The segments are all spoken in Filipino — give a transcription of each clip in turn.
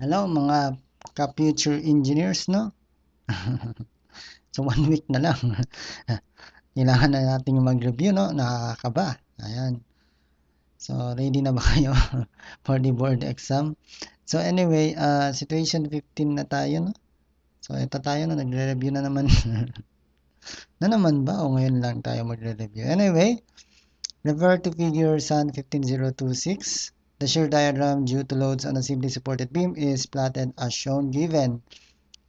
Hello mga ka-future engineers, no? so one week na lang. Kailangan na natin mag-review, no? Nakakaba. Ayan. So ready na ba kayo for the board exam? So anyway, uh, situation 15 na tayo, no? So ito tayo na nagre-review na naman. na naman ba? O ngayon lang tayo magre-review. Anyway, refer to figure SAN 15026. The shear diagram due to loads on a simply supported beam is plotted as shown given.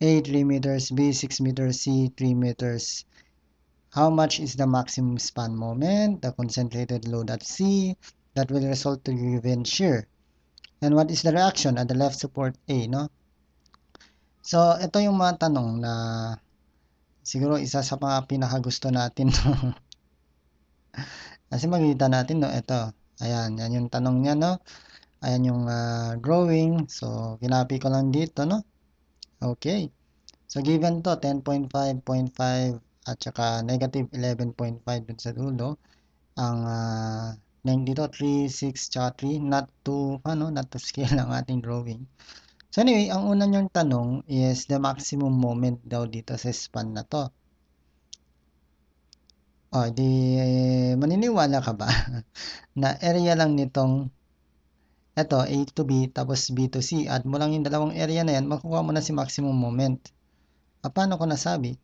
A, 3 meters, B, 6 meters, C, 3 meters. How much is the maximum span moment, the concentrated load at C, that will result to given shear? And what is the reaction at the left support A, no? So, ito yung mga tanong na siguro isa sa mga pinakagusto natin. No? Kasi makikita natin, no, ito. Ayan, yan yung tanong niya, no? Ayan yung uh, drawing. So, kinapi ko lang dito, no? Okay. So, given to 10.5.5 at saka negative 11.5 dun sa dulo. Ang uh, length dito, 3, 6, tsaka 3. Not to, ano, not to scale ang ating drawing. So, anyway, ang una niyang tanong is the maximum moment daw dito sa span na to. O, di eh, maniniwala ka ba na area lang nitong eto A to B tapos B to C. Add mo lang yung dalawang area na yan, makukuha mo na si maximum moment. Ah, paano ko nasabi?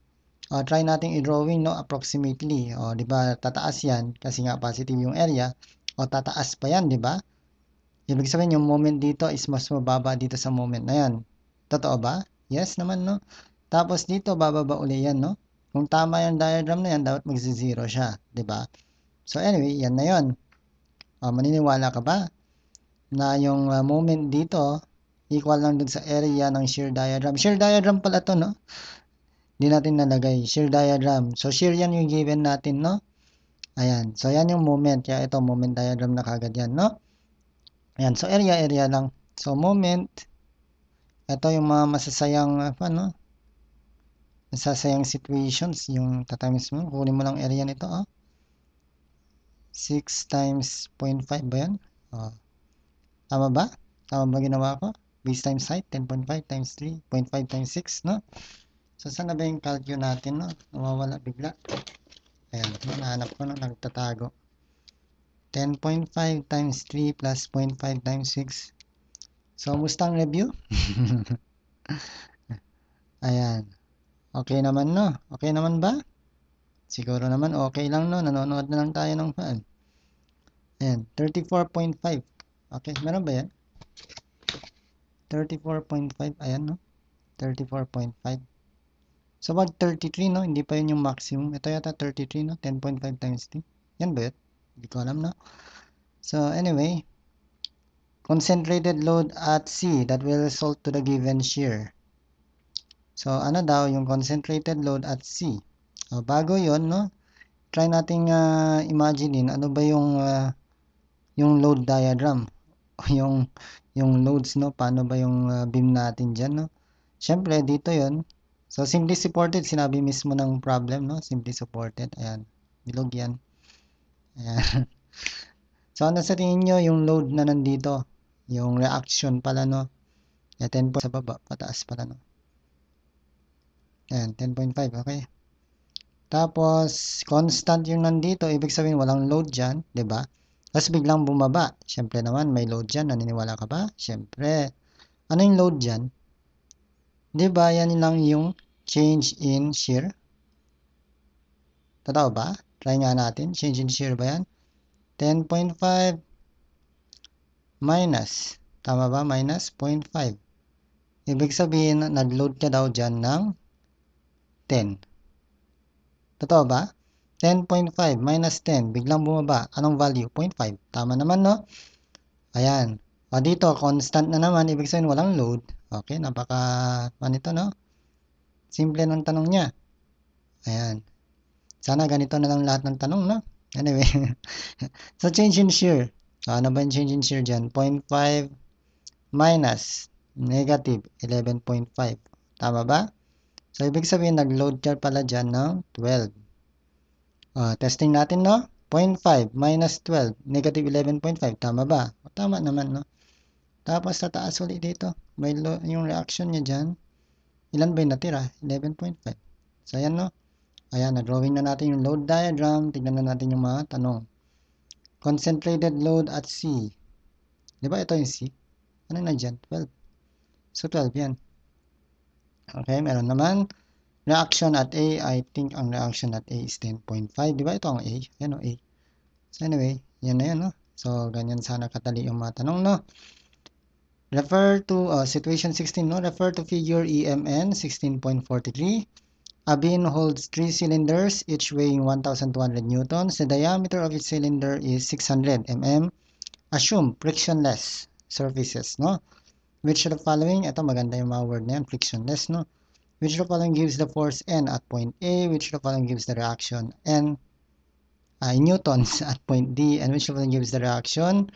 O, try nating i-drawing no approximately. O, di ba tataas yan kasi nga positive yung area. O, tataas pa yan, di ba? Ibig sabihin yung moment dito is mas mababa dito sa moment na yan. Totoo ba? Yes naman, no? Tapos dito, bababa uli yan, no? Kung tama yung diagram na yan, dapat magsi-zero siya, 'di ba? So anyway, yan na 'yon. Uh, ah, maniniwala ka ba na yung uh, moment dito equal lang dun sa area ng shear diagram. Shear diagram pala 'to, no? Hindi natin nalagay. Shear diagram. So shear yan yung given natin, no? Ayan. So yan yung moment. Kaya ito moment diagram na kagad yan, no? Ayan. So area area lang. So moment ito yung mga masasayang ah, ano nasasayang situations yung tatamis mo kunin mo lang area nito oh. Ah. 6 times 0.5 ba yan oh. Ah. tama ba? tama ba ginawa ko? base times height 10.5 times 3 0.5 times 6 no? so saan na ba yung calcio natin no? nawawala bigla ayan nahanap ko na no? nagtatago 10.5 times 3 plus 0.5 times 6 so musta ang review? ayan Okay naman no? Okay naman ba? Siguro naman okay lang no. Nanonood na lang tayo ng fan. Ayan, 34.5. Okay, meron ba yan? 34.5, ayan no? 34.5. So, wag 33 no? Hindi pa yun yung maximum. Ito yata 33 no? 10.5 times T. Yan ba yun? Hindi ko alam no? So, anyway, concentrated load at C that will result to the given shear. So, ano daw yung concentrated load at C. O, bago yon no? Try nating uh, ah, imaginein ano ba yung uh, yung load diagram o yung yung loads no paano ba yung uh, beam natin diyan no syempre dito yon so simply supported sinabi mismo ng problem no simply supported ayan bilog yan ayan so ano sa tingin niyo yung load na nandito yung reaction pala no ayan, 10 po sa baba pataas pala no Ayan, 10.5. Okay. Tapos, constant yung nandito. Ibig sabihin, walang load dyan. ba? Diba? Tapos biglang bumaba. Siyempre naman, may load dyan. Naniniwala ka ba? Siyempre. Ano yung load dyan? ba diba, yan lang yung change in shear. Tataw ba? Try nga natin. Change in shear ba yan? 10.5 minus. Tama ba? Minus 0.5. Ibig sabihin, nag-load ka daw dyan ng 10. Totoo ba? 10.5 minus 10, biglang bumaba. Anong value? 0.5. Tama naman, no? Ayan. O dito, constant na naman. Ibig sabihin, walang load. Okay, napaka, ano no? Simple ng tanong niya. Ayan. Sana ganito na lang lahat ng tanong, no? Anyway. so, change in share. So, ano ba yung change in share dyan? 0.5 minus negative 11.5. Tama ba? So, ibig sabihin, nag-load char pala dyan ng 12. Uh, ah, testing natin, no? 0.5 minus 12, negative 11.5. Tama ba? O, tama naman, no? Tapos, tataas ulit dito. May yung reaction niya dyan. Ilan ba yung natira? 11.5. So, ayan, no? Ayan, na-drawing na natin yung load diagram. Tignan na natin yung mga tanong. Concentrated load at C. Di ba ito yung C? Ano na dyan? 12. So, 12 yan. Okay, meron naman. Reaction at A, I think ang reaction at A is 10.5. Di ito ang A? Yan o, A. So anyway, yan na yan, no? So, ganyan sana katali yung mga tanong, no? Refer to uh, situation 16, no? Refer to figure EMN 16.43. A bin holds three cylinders, each weighing 1,200 newtons. The diameter of each cylinder is 600 mm. Assume frictionless surfaces, no? Which of the following, ito maganda yung mga word na yan, frictionless, no? Which of the following gives the force N at point A? Which of the following gives the reaction N uh, in newtons at point D? And which of the following gives the reaction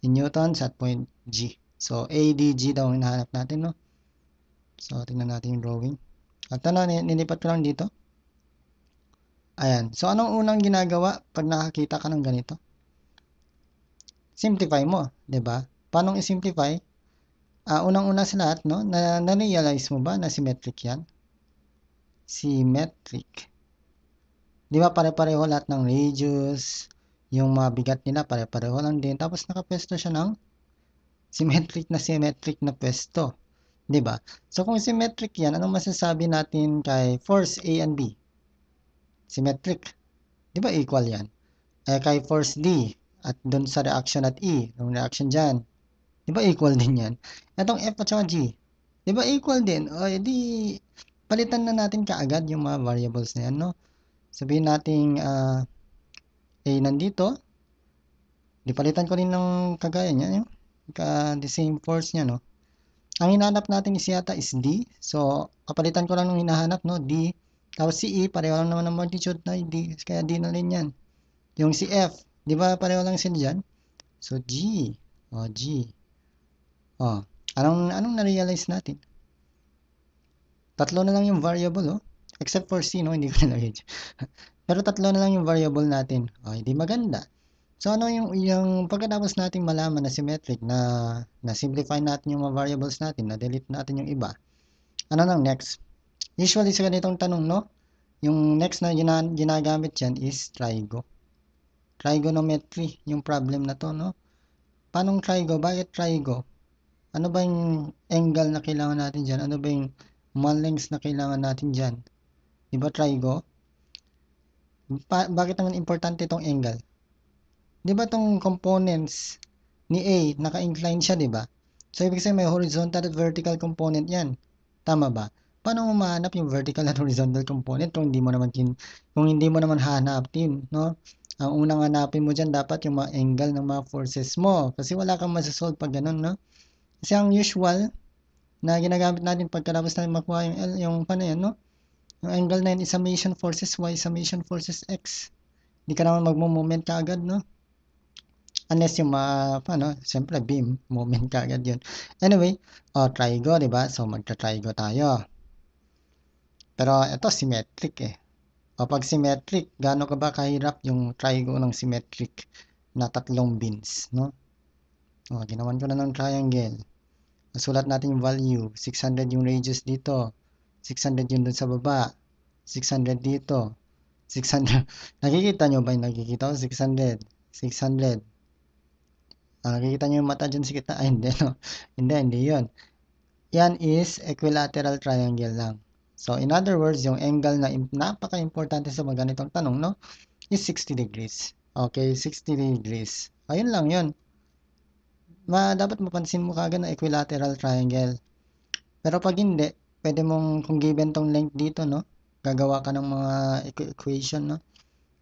in newtons at point G? So, A, D, G daw ang hinahanap natin, no? So, tingnan natin yung drawing. At ano, nilipat ko lang dito. Ayan. So, anong unang ginagawa pag nakakita ka ng ganito? Simplify mo, ba? Diba? Paano i-simplify? Uh, Unang-una sa lahat, no? Na, na-realize mo ba na symmetric yan? Symmetric. Di ba pare-pareho lahat ng radius, yung mga bigat nila pare-pareho lang din. Tapos nakapwesto siya ng symmetric na symmetric na pwesto. Di ba? So kung symmetric yan, anong masasabi natin kay force A and B? Symmetric. Di ba equal yan? Eh, kay force D at doon sa reaction at E, yung reaction diyan, Di ba equal din yan? Itong F at G. Di ba equal din? O edi palitan na natin kaagad yung mga variables na yan, no? Sabihin natin uh, ah, A nandito. Di palitan ko rin ng kagaya niya. Yung, uh, the same force niya, no? Ang hinahanap natin is yata is D. So, kapalitan ko lang ng hinahanap, no? D. Tapos si E, pareho lang naman ng magnitude na D. Kaya D na rin yan. Yung si F, di ba pareho lang sila dyan? So, G. O, G. Oh, anong anong na-realize natin? Tatlo na lang yung variable, oh. Except for C, no? Hindi ko nalagay Pero tatlo na lang yung variable natin. Oh, hindi maganda. So, ano yung, yung pagkatapos nating malaman na symmetric, na, na simplify natin yung mga variables natin, na delete natin yung iba, ano nang next? Usually sa ganitong tanong, no? Yung next na gina, ginagamit yan is trigo. Trigonometry, yung problem na to, no? Paano trigo? Bakit trigo? ano ba yung angle na kailangan natin dyan? Ano ba yung man lengths na kailangan natin dyan? Diba trigo? Pa bakit naman importante itong angle? Diba itong components ni A, naka-incline siya, diba? So, ibig sabihin may horizontal at vertical component yan. Tama ba? Paano mo mahanap yung vertical at horizontal component kung hindi mo naman, kin kung hindi mo naman hanapin, no? Ang unang hanapin mo dyan dapat yung mga angle ng mga forces mo. Kasi wala kang masasolve pag ganun, no? Kasi ang usual na ginagamit natin pagkalabas natin makuha yung, L, yung pa na yan, no? Yung angle na yun is summation forces Y, summation forces X. Hindi ka naman magmo-moment ka agad, no? Unless yung ma, ano, siyempre beam, moment ka agad yun. Anyway, oh, trigo, di ba? So, magta-trigo tayo. Pero, ito, symmetric eh. O, pag symmetric, gaano ka ba kahirap yung trigo ng symmetric na tatlong bins, no? O, ginawan ko na ng triangle. Nasulat natin yung value. 600 yung ranges dito. 600 yung dun sa baba. 600 dito. 600. nakikita nyo ba yung nakikita ko? 600. 600. Ah, nakikita nyo yung mata dyan sa kita? Ay, hindi, no? hindi, hindi yun. Yan is equilateral triangle lang. So, in other words, yung angle na napaka-importante sa mga ganitong tanong, no? Is 60 degrees. Okay, 60 degrees. Ayun lang yun ma, dapat mapansin mo kagad na equilateral triangle. Pero pag hindi, pwede mong, kung given tong length dito, no? Gagawa ka ng mga equation, no?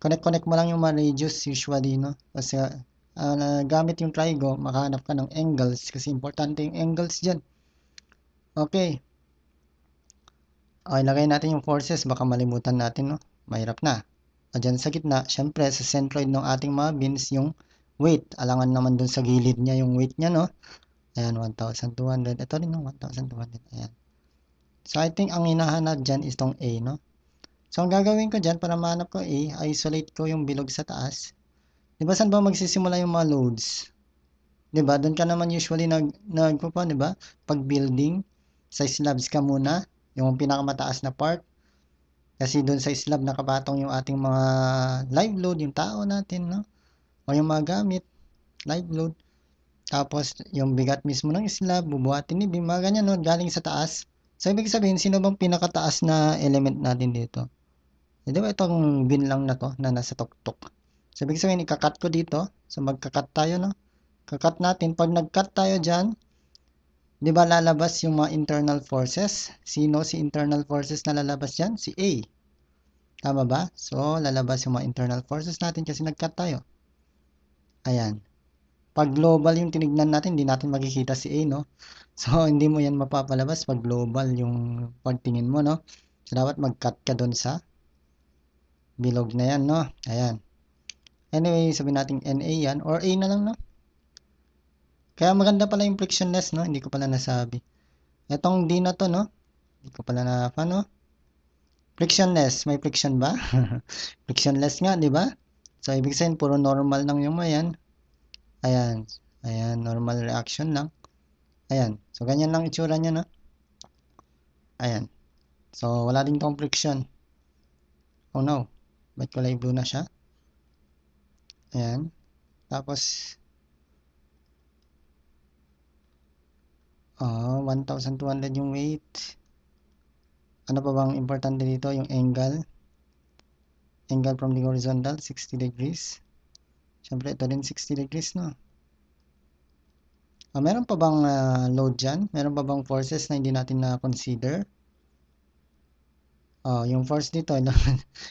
Connect-connect mo lang yung mga radius usually, no? Kasi uh, ah, gamit yung trigo, makahanap ka ng angles kasi importante yung angles dyan. Okay. Okay, lagay natin yung forces. Baka malimutan natin, no? Mahirap na. O ah, dyan sa gitna, syempre, sa centroid ng ating mga beams, yung weight. Alangan naman dun sa gilid niya yung weight niya, no? Ayan, 1,200. Ito rin, no? 1,200. Ayan. So, I think ang hinahanap dyan is tong A, no? So, ang gagawin ko dyan para mahanap ko A, isolate ko yung bilog sa taas. Di ba, saan ba magsisimula yung mga loads? Di ba? Doon ka naman usually nag, nagpupa, di ba? Pag building, sa slabs ka muna, yung pinakamataas na part. Kasi doon sa slab nakapatong yung ating mga live load, yung tao natin, no? o yung mga gamit, live load. Tapos, yung bigat mismo ng slab, bubuhatin ni beam, mga ganyan, no? galing sa taas. So, ibig sabihin, sino bang pinakataas na element natin dito? E, di ba itong bin lang na to, na nasa tuktok? So, ibig sabihin, ikakat ko dito. So, magkakat tayo, no? Kakat natin. Pag nagkat tayo dyan, di ba lalabas yung mga internal forces? Sino si internal forces na lalabas dyan? Si A. Tama ba? So, lalabas yung mga internal forces natin kasi nag-cut tayo. Ayan. Pag mm-hmm. global yung tinignan natin, hindi natin makikita si A, no? So, hindi mo yan mapapalabas pag global yung pagtingin mo, no? So, dapat mag-cut ka dun sa bilog na yan, no? Ayan. Anyway, sabihin natin NA yan or A na lang, no? Kaya maganda pala yung frictionless, no? Hindi ko pala nasabi. Etong D na to, no? Hindi ko pala na, paano? Frictionless. May friction ba? frictionless nga, di ba? So, ibig sabihin, puro normal lang yung ayan. Ayan. Ayan, normal reaction lang. Ayan. So, ganyan lang itsura niya, no? Ayan. So, wala ding tong friction. Oh, no. Ba't kulay blue na siya? Ayan. Tapos, oh, 1,200 yung weight. Ano pa bang importante dito? Yung angle angle from the horizontal 60 degrees syempre ito din 60 degrees no ah, meron pa bang uh, load dyan meron pa bang forces na hindi natin na consider Oh, ah, yung force dito, ano?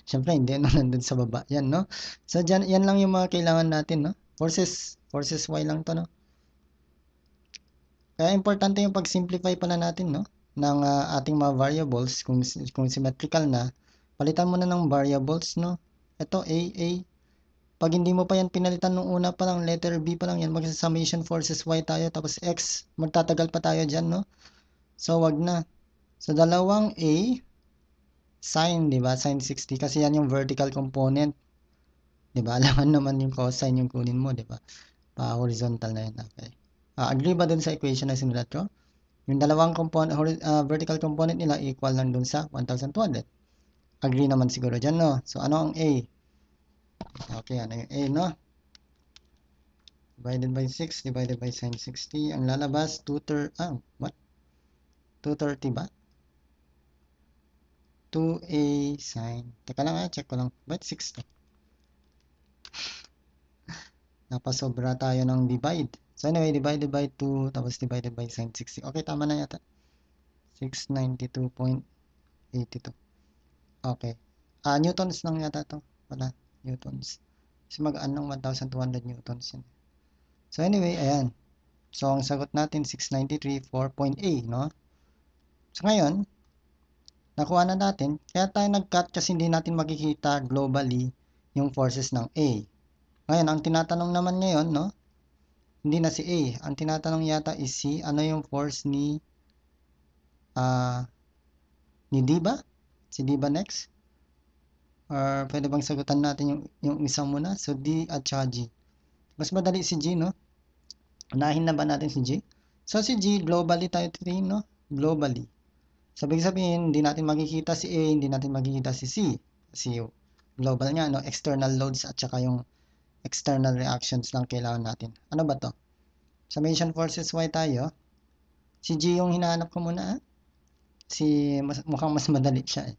syempre hindi no, nandun sa baba. Yan, no? So, dyan, yan lang yung mga kailangan natin, no? Forces, forces Y lang to, no? Kaya importante yung pag-simplify pala natin, no? Ng uh, ating mga variables, kung, kung symmetrical na, Palitan mo na ng variables, no? Ito, A, A. Pag hindi mo pa yan pinalitan nung una pa lang, letter B pa lang yan, magsa-summation forces Y tayo, tapos X, magtatagal pa tayo dyan, no? So, wag na. So, dalawang A, sine, di ba? Sine 60, kasi yan yung vertical component. Di ba? Alaman naman yung cosine yung kunin mo, di ba? Pa-horizontal na yun. Okay. Uh, agree ba dun sa equation na sinulat ko? Yung dalawang component, uh, vertical component nila equal lang dun sa 1,200. Agree naman siguro dyan, no? So, ano ang A? Okay, ano yung A, no? Divided by 6, divided by sine 60. Ang lalabas, 2 third, ah, what? 230 ba? 2A sine. Teka lang, ah, check ko lang. Ba't 6 to? Napasobra tayo ng divide. So anyway, divided by 2, tapos divided by sine 60. Okay, tama na yata. 692.82. Okay. Ah, newtons lang yata to. Wala, newtons. Kasi magaan ng 1,200 newtons yun. So anyway, ayan. So ang sagot natin 693 4.8, no? So ngayon, nakuha na natin. Kaya tayo nag-cut kasi hindi natin makikita globally yung forces ng A. Ngayon, ang tinatanong naman ngayon, no? Hindi na si A. Ang tinatanong yata is si ano yung force ni uh, ni D ba? Si D ba next? Or ah, pwede bang sagutan natin yung, yung isa muna? So D at saka G. Mas madali si G, no? Unahin na ba natin si G? So si G, globally tayo tingin, no? Globally. Sabi sabihin, hindi natin makikita si A, hindi natin makikita si C. Si global nga, no? External loads at saka yung external reactions lang kailangan natin. Ano ba to? Summation forces Y tayo. Si G yung hinahanap ko muna, ah si mas, mukhang mas madali siya. Eh.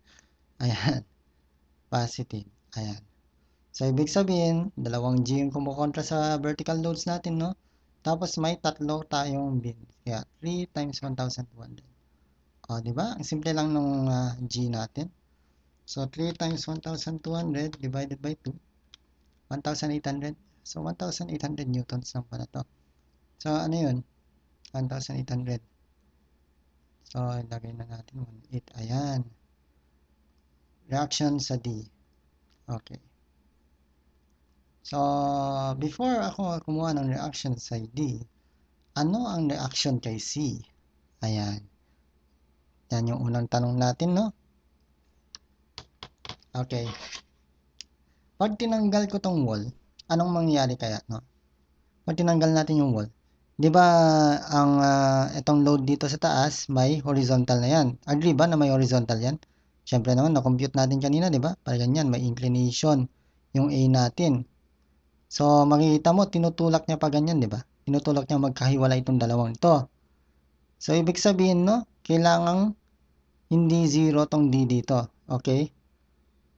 Ayan. Positive. Ayan. So, ibig sabihin, dalawang G yung kumukontra sa vertical loads natin, no? Tapos, may tatlo tayong bin. Kaya, 3 times 1,200. O, di ba? Ang simple lang nung uh, G natin. So, 3 times 1,200 divided by 2. 1,800. So, 1,800 newtons lang pala to. So, ano yun? 1,800. So, ilagay na natin 1.8. Ayan. Reaction sa D. Okay. So, before ako kumuha ng reaction sa D, ano ang reaction kay C? Ayan. Yan yung unang tanong natin, no? Okay. Pag tinanggal ko tong wall, anong mangyayari kaya, no? Pag tinanggal natin yung wall, 'Di ba ang uh, itong load dito sa taas may horizontal na 'yan. Agree ba na may horizontal 'yan? Syempre naman na-compute natin kanina, 'di ba? Para ganyan may inclination yung A natin. So makikita mo tinutulak niya pa ganyan, 'di ba? Tinutulak niya magkahiwalay itong dalawang ito. So ibig sabihin no, kailangan hindi zero tong D dito. Okay?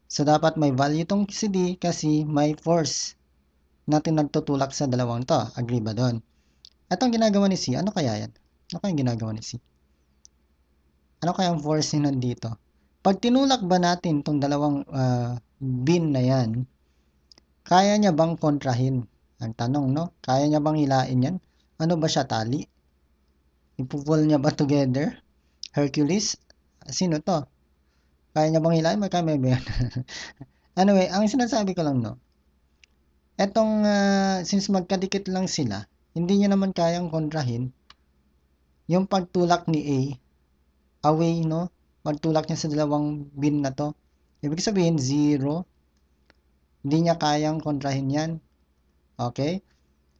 So dapat may value tong si D kasi may force na tinagtutulak sa dalawang to. Agree ba doon? At ang ginagawa ni C, ano kaya yan? Ano kaya ang ginagawa ni C? Ano kaya ang force nun dito? Pag tinulak ba natin tong dalawang uh, bin na yan, kaya niya bang kontrahin? Ang tanong, no? Kaya niya bang hilain yan? Ano ba siya, tali? Ipupul niya ba together? Hercules? Sino to? Kaya niya bang hilain? Magka may anyway, ang sinasabi ko lang, no? Etong, uh, since magkadikit lang sila, hindi niya naman kayang kontrahin yung pagtulak ni A away, no? Pagtulak niya sa dalawang bin na to. Ibig sabihin, 0. Hindi niya kayang kontrahin yan. Okay?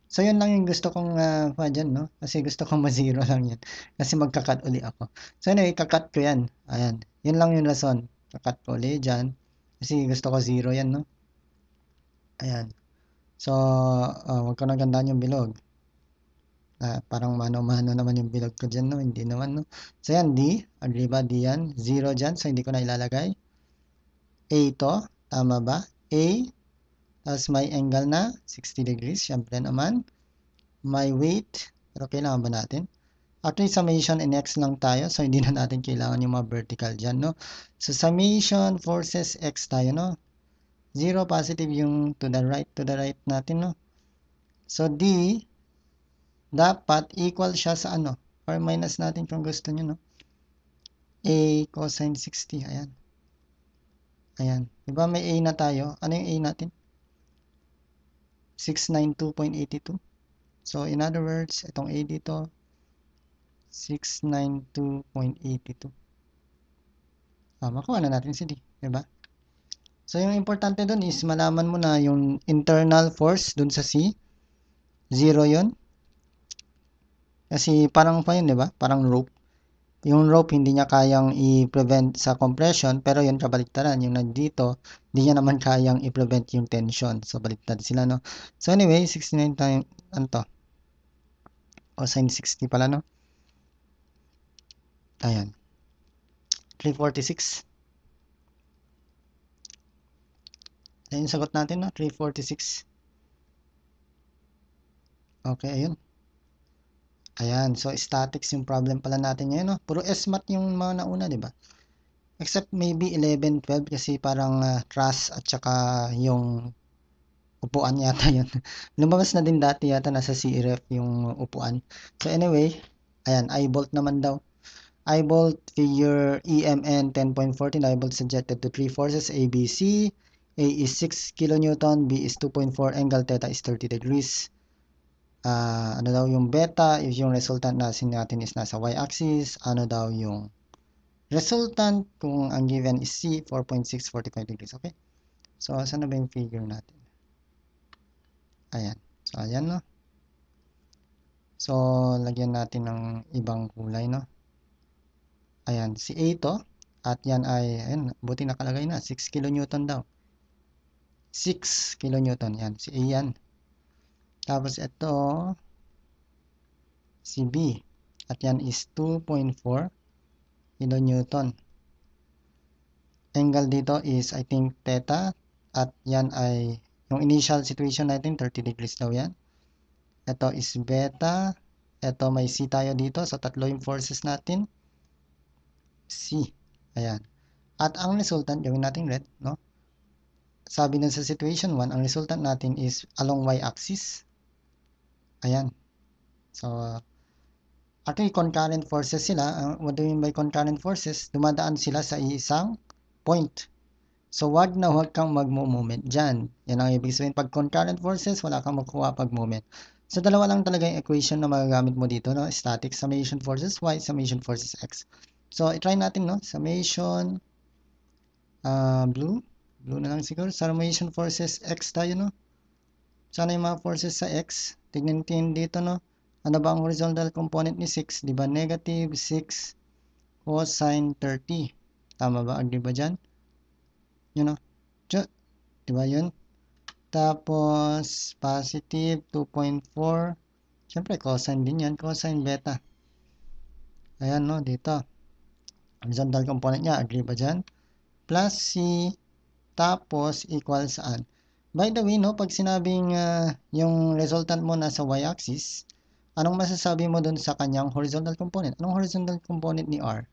So, yun lang yung gusto kong uh, ah, pa dyan, no? Kasi gusto kong ma-zero lang yan. Kasi magkakat uli ako. So, anyway, kakat ko yan. Ayan. Yun lang yung lesson. Kakat ko uli dyan. Kasi gusto ko 0 yan, no? Ayan. So, uh, ah, wag ko nang gandaan yung bilog. Uh, parang mano-mano naman yung bilog ko dyan, no? Hindi naman, no? So, yan, D. Agree ba? D yan. Zero dyan. So, hindi ko na ilalagay. A to. Tama ba? A. Tapos, may angle na. 60 degrees. Siyempre naman. My weight. Pero kailangan ba natin? Actually, summation and x lang tayo. So, hindi na natin kailangan yung mga vertical dyan, no? So, summation forces x tayo, no? Zero positive yung to the right, to the right natin, no? So, D dapat equal siya sa ano? Or minus natin kung gusto nyo, no? A cosine 60. Ayan. Ayan. Diba may A na tayo? Ano yung A natin? 692.82. So, in other words, itong A dito, 692.82. Ah, makuha na natin si D. Diba? So, yung importante dun is malaman mo na yung internal force dun sa C. Zero yon kasi parang pa yun, di ba? Parang rope. Yung rope hindi niya kayang i-prevent sa compression, pero yun kabaliktaran. Yung nandito, hindi niya naman kayang i-prevent yung tension. So, baliktad sila, no? So, anyway, 69 time, ano to? Cosine 60 pala, no? Ayan. 346. Ayun, sagot natin, no? 346. Okay, ayun. Ayan, so statics yung problem pala natin ngayon, no? Puro SMAT yung mga nauna, di ba? Except maybe 11, 12 kasi parang uh, ah, truss at saka yung upuan yata yun. Lumabas na din dati yata nasa CRF yung upuan. So anyway, ayan, I-bolt naman daw. I-bolt figure EMN 10.14, I-bolt subjected to three forces, ABC, A is 6 kN, B is 2.4, angle theta is 30 degrees uh, ano daw yung beta, if yung resultant natin natin is nasa y-axis, ano daw yung resultant kung ang given is C, 4.645 degrees, okay? So, saan na ba yung figure natin? Ayan. So, ayan, no? So, lagyan natin ng ibang kulay, no? Ayan, si A to, at yan ay, ayan, buti nakalagay na, 6 kN daw. 6 kN, yan, si A yan. Tapos ito, si B. At yan is 2.4 kilonewton. Angle dito is, I think, theta. At yan ay, yung initial situation natin, 30 degrees daw yan. Ito is beta. Ito may C tayo dito. So, tatlo yung forces natin. C. Ayan. At ang resultant, gawin natin red, no? Sabi nun sa situation 1, ang resultant natin is along y-axis Ayan. So, uh, actually concurrent forces sila. Uh, what do you mean by concurrent forces? Dumadaan sila sa isang point. So, wag na wag kang mag-moment dyan. Yan ang ibig sabihin. Pag concurrent forces, wala kang magkuha pag moment. So, dalawa lang talaga yung equation na magagamit mo dito. No? Static summation forces y, summation forces x. So, itry natin, no? Summation, uh, blue. Blue na lang siguro. Summation forces x tayo, no? Sana yung mga forces sa x, tignan natin dito no. Ano ba ang horizontal component ni 6? Diba ba negative 6 cosine 30? Tama ba? Agree ba dyan? Yun no. Di ba yun? Tapos positive 2.4. Siyempre cosine din yan. Cosine beta. Ayan no, dito. Horizontal component niya. Agree ba dyan? Plus C tapos equal saan? By the way, no, pag sinabing uh, yung resultant mo nasa y-axis, anong masasabi mo dun sa kanyang horizontal component? Anong horizontal component ni R?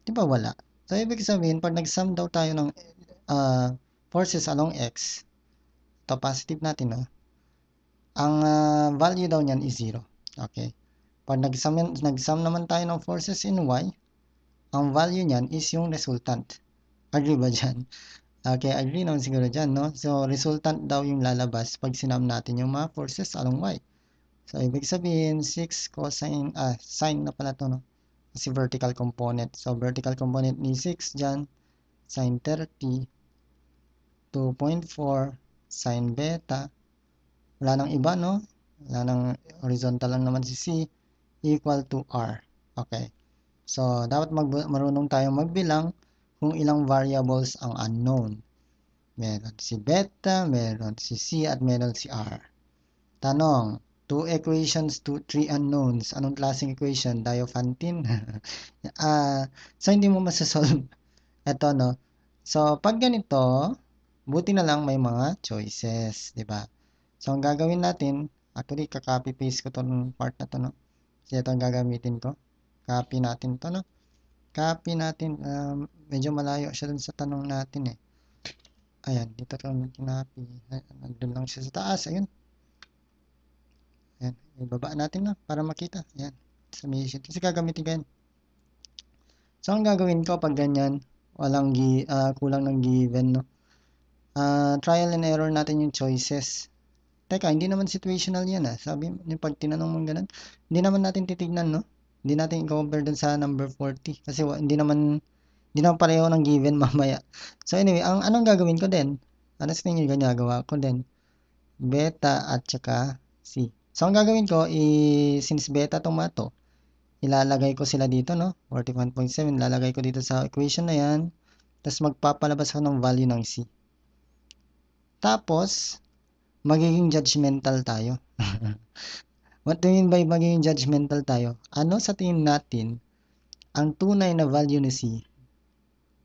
Di ba wala? So, ibig sabihin, pag nag-sum daw tayo ng uh, forces along x, ito positive natin, no? ang uh, value daw niyan is 0. Okay? Pag nag-sum, nag-sum naman tayo ng forces in y, ang value niyan is yung resultant. Agree ba dyan? Okay, agree naman siguro dyan, no? So, resultant daw yung lalabas pag sinam natin yung mga forces along y. So, ibig sabihin, 6 cosine, ah, sine na pala to, no? Kasi vertical component. So, vertical component ni 6 dyan, sine 30, 2.4, sine beta. Wala nang iba, no? Wala nang horizontal lang naman si C equal to R. Okay. So, dapat marunong tayong magbilang kung ilang variables ang unknown. Meron si beta, meron si C, at meron si R. Tanong, two equations to three unknowns. Anong klaseng equation? Diophantine? uh, so, hindi mo masasolve. Ito, no? So, pag ganito, buti na lang may mga choices, di ba? So, ang gagawin natin, actually, copy paste ko to part na to, no? So, ito ang gagamitin ko. Copy natin to, no? copy natin, um, medyo malayo siya dun sa tanong natin eh. Ayan, dito ko kinopy. Nandun lang siya sa taas, ayun. Ayan, ibaba natin na para makita. Ayan, submission. Kasi gagamitin ko So, ang gagawin ko pag ganyan, walang gi uh, kulang ng given, no? Uh, trial and error natin yung choices. Teka, hindi naman situational yan, ah. Sabi, pag tinanong mong ganun, hindi naman natin titignan, no? Hindi natin i-compare dun sa number 40 kasi hindi naman hindi naman pareho ng given mamaya. So anyway, ang anong gagawin ko din? Ano sa tingin ginagawa ko din? Beta at saka C. So ang gagawin ko is since beta tomato, ilalagay ko sila dito no, 41.7 ilalagay ko dito sa equation na 'yan. Tapos magpapalabas ako ng value ng C. Tapos magiging judgmental tayo. What do you mean by magiging judgmental tayo? Ano sa tingin natin ang tunay na value ni C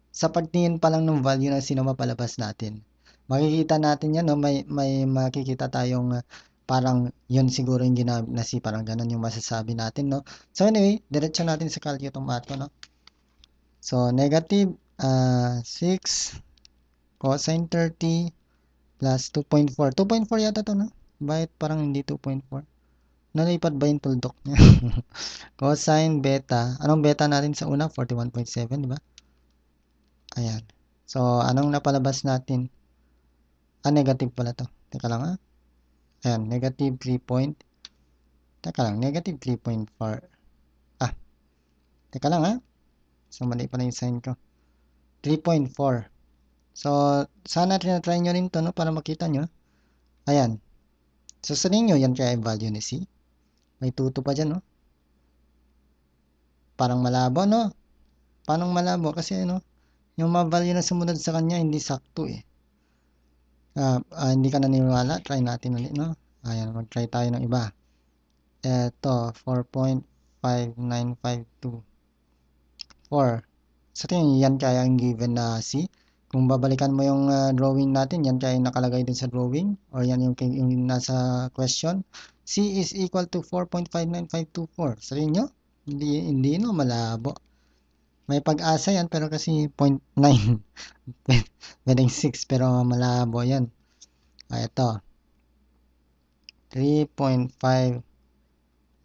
sa pagtingin pa lang ng value na mapalabas natin? Makikita natin yan, no? may, may makikita tayong ah, parang yun siguro yung ginamit na si parang ganun yung masasabi natin, no? So anyway, diretso natin sa calculator math ko, no? So negative uh, ah, 6 cosine 30 plus 2.4. 2.4 yata to, no? Bakit parang hindi 2.4? nalipat ba yung tuldok niya? cosine beta. Anong beta natin sa una? 41.7, di ba? Ayan. So, anong napalabas natin? Ah, negative pala to. Teka lang ha? Ah. Ayan, negative 3 point. Teka lang, negative 3.4. Ah. Teka lang ha? Ah. So, mali pala yung sign ko. 3.4. So, sana tinatry nyo rin to, no? Para makita nyo. Ayan. So, sa ninyo, yan kaya yung value ni C. May tuto pa dyan, no? Oh. Parang malabo, no? Parang malabo kasi, ano, yung mga value na sumunod sa kanya, hindi sakto, eh. Uh, uh, hindi ka naniniwala, try natin ulit, no? Ayan, mag-try tayo ng iba. Eto, 4.5952. 4. Sa tingin, yan kaya ang given na C? kung babalikan mo yung uh, drawing natin, yan kaya nakalagay din sa drawing or yan yung, yung nasa question C is equal to 4.59524. Sabihin nyo, hindi, hindi no, malabo. May pag-asa yan, pero kasi 0.9. Pwedeng 6, pero malabo yan. Ah, ito.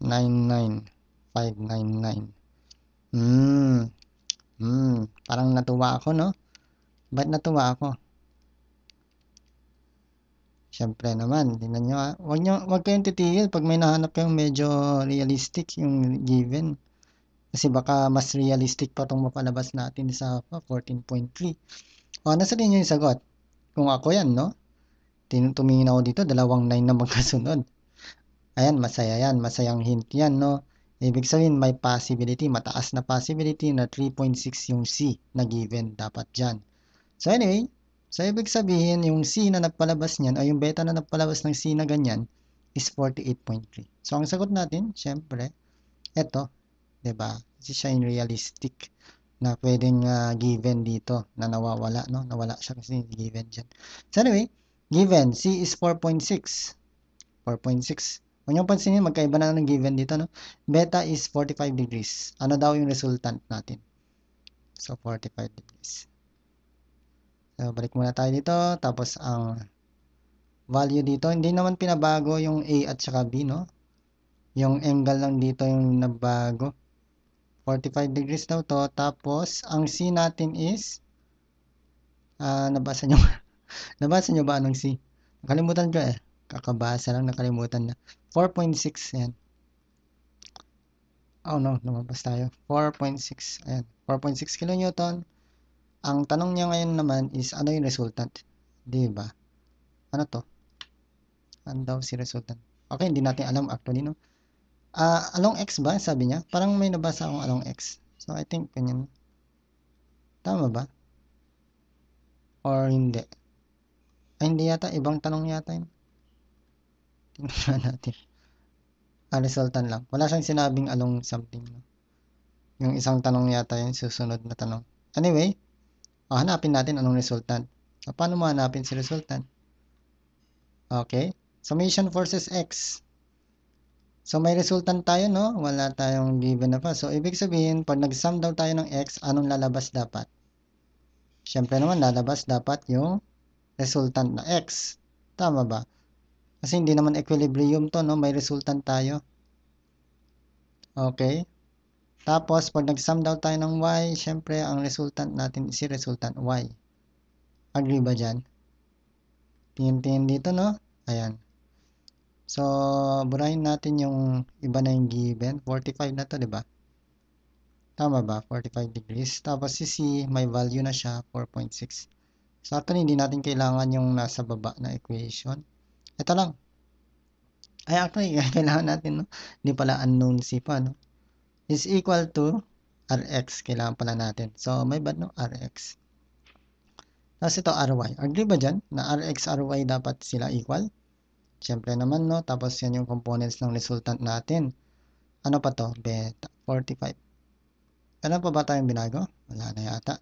3.599599. Hmm. Hmm. Parang natuwa ako, no? Ba't natuwa ako? Siyempre naman, tingnan nyo ah. Huwag, nyo, huwag kayong titigil pag may nahanap kayong medyo realistic yung given. Kasi baka mas realistic pa itong mapalabas natin sa 14.3. O, nasa rin yung sagot? Kung ako yan, no? Tumingin ako dito, dalawang 9 na magkasunod. Ayan, masaya yan. Masayang hint yan, no? Ibig sabihin, may possibility, mataas na possibility na 3.6 yung C na given dapat dyan. So anyway, So, ibig sabihin, yung C na nagpalabas niyan, o yung beta na nagpalabas ng C na ganyan, is 48.3. So, ang sagot natin, syempre, eto, ba diba? Kasi siya yung realistic na pwedeng uh, given dito na nawawala, no? Nawala siya kasi given dyan. So, anyway, given, C is 4.6. 4.6. Kung yung pansinin, magkaiba na ng given dito, no? Beta is 45 degrees. Ano daw yung resultant natin? So, 45 degrees. So, eh, balik muna tayo dito. Tapos, ang value dito, hindi naman pinabago yung A at saka B, no? Yung angle lang dito yung nabago. 45 degrees daw to. Tapos, ang C natin is, uh, nabasa nyo, nabasa nyo ba anong C? Nakalimutan ko eh. Kakabasa lang, nakalimutan na. 4.6, yan. Oh no, lumabas tayo. 4.6, ayan. 4.6 kilonewton. 4.6 ang tanong niya ngayon naman is ano yung resultant? 'Di ba? Ano to? Ano daw si resultant? Okay, hindi natin alam actually no. Uh, along x ba? Sabi niya. Parang may nabasa akong along x. So I think ganyan. Tama ba? Or hindi? Ay, ah, hindi yata. Ibang tanong yata yun. Tingnan natin. Ah, resultant lang. Wala siyang sinabing along something. No? Yung isang tanong yata yun, susunod na tanong. Anyway, o, ah, hanapin natin anong resultant. O, ah, paano mo hanapin si resultant? Okay. Summation forces X. So, may resultant tayo, no? Wala tayong given na pa. So, ibig sabihin, pag nag-sum daw tayo ng X, anong lalabas dapat? Siyempre naman, lalabas dapat yung resultant na X. Tama ba? Kasi hindi naman equilibrium to, no? May resultant tayo. Okay. Tapos, pag nag-sum daw tayo ng y, syempre, ang resultant natin is si resultant y. Agree ba dyan? Tingin-tingin dito, no? Ayan. So, burahin natin yung iba na yung given. 45 na to, di ba? Tama ba? 45 degrees. Tapos si C, may value na siya, 4.6. So, actually, hindi natin kailangan yung nasa baba na equation. Ito lang. Ay, actually, kailangan natin, no? Hindi pala unknown C pa, no? is equal to Rx. Kailangan pala natin. So, may ba no? Rx. Tapos ito, Ry. Agree ba dyan na Rx, Ry dapat sila equal? Siyempre naman, no? Tapos yan yung components ng resultant natin. Ano pa to? Beta. 45. Ano pa ba tayong binago? Wala na yata.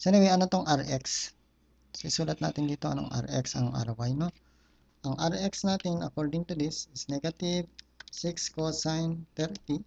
So anyway, ano tong Rx? So isulat natin dito anong Rx, anong Ry, no? Ang Rx natin according to this is negative 6 cosine 30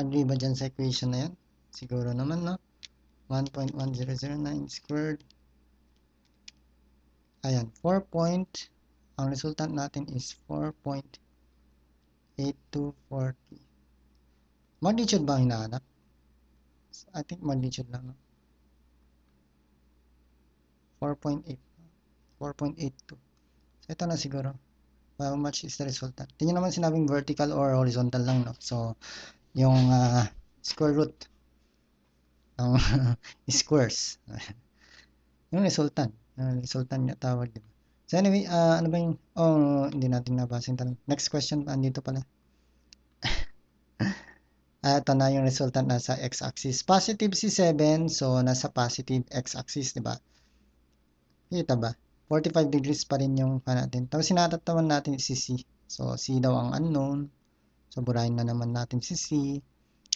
Agree ba dyan sa equation na yan? Siguro naman, no? 1.1009 squared. Ayan, 4 point. Ang resultant natin is 4.8240. Magnitude ba ang hinahanap? I think magnitude lang, no? 4.8 4.82 so ito na siguro how much is the resultant hindi naman sinabing vertical or horizontal lang no so yung uh, square root ng squares. yung resultant. Uh, resultant niya tawag. Diba? So anyway, uh, ano ba yung, oh, hindi natin nabasa yung Next question, andito pala. uh, ito na yung resultant nasa x-axis. Positive si 7, so nasa positive x-axis, di ba? Kita ba? 45 degrees pa rin yung pa natin. Tapos sinatataman natin si C. So, C daw ang unknown. So, Soburahin na naman natin si C.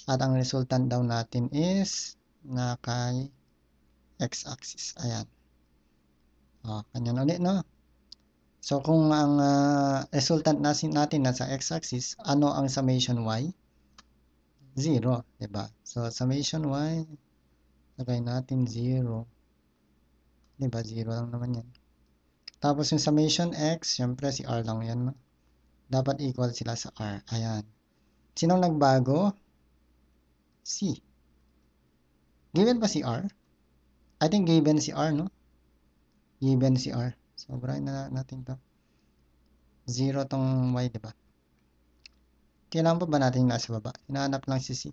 At ang resultant daw natin is na kay x-axis. Ayan. O, ah, kanyan ulit, no? So, kung ang uh, resultant natin, natin nasa x-axis, ano ang summation y? 0, diba? So, summation y, lagay natin 0. Diba, Zero lang naman yan. Tapos, yung summation x, syempre si r lang yan, no? Dapat equal sila sa R. Ayan. Sinong nagbago? C. Given pa si R? I think given si R, no? Given si R. Sobra na natin to. Zero tong Y, diba? Kailangan pa ba natin yung nasa baba? Hinahanap lang si C.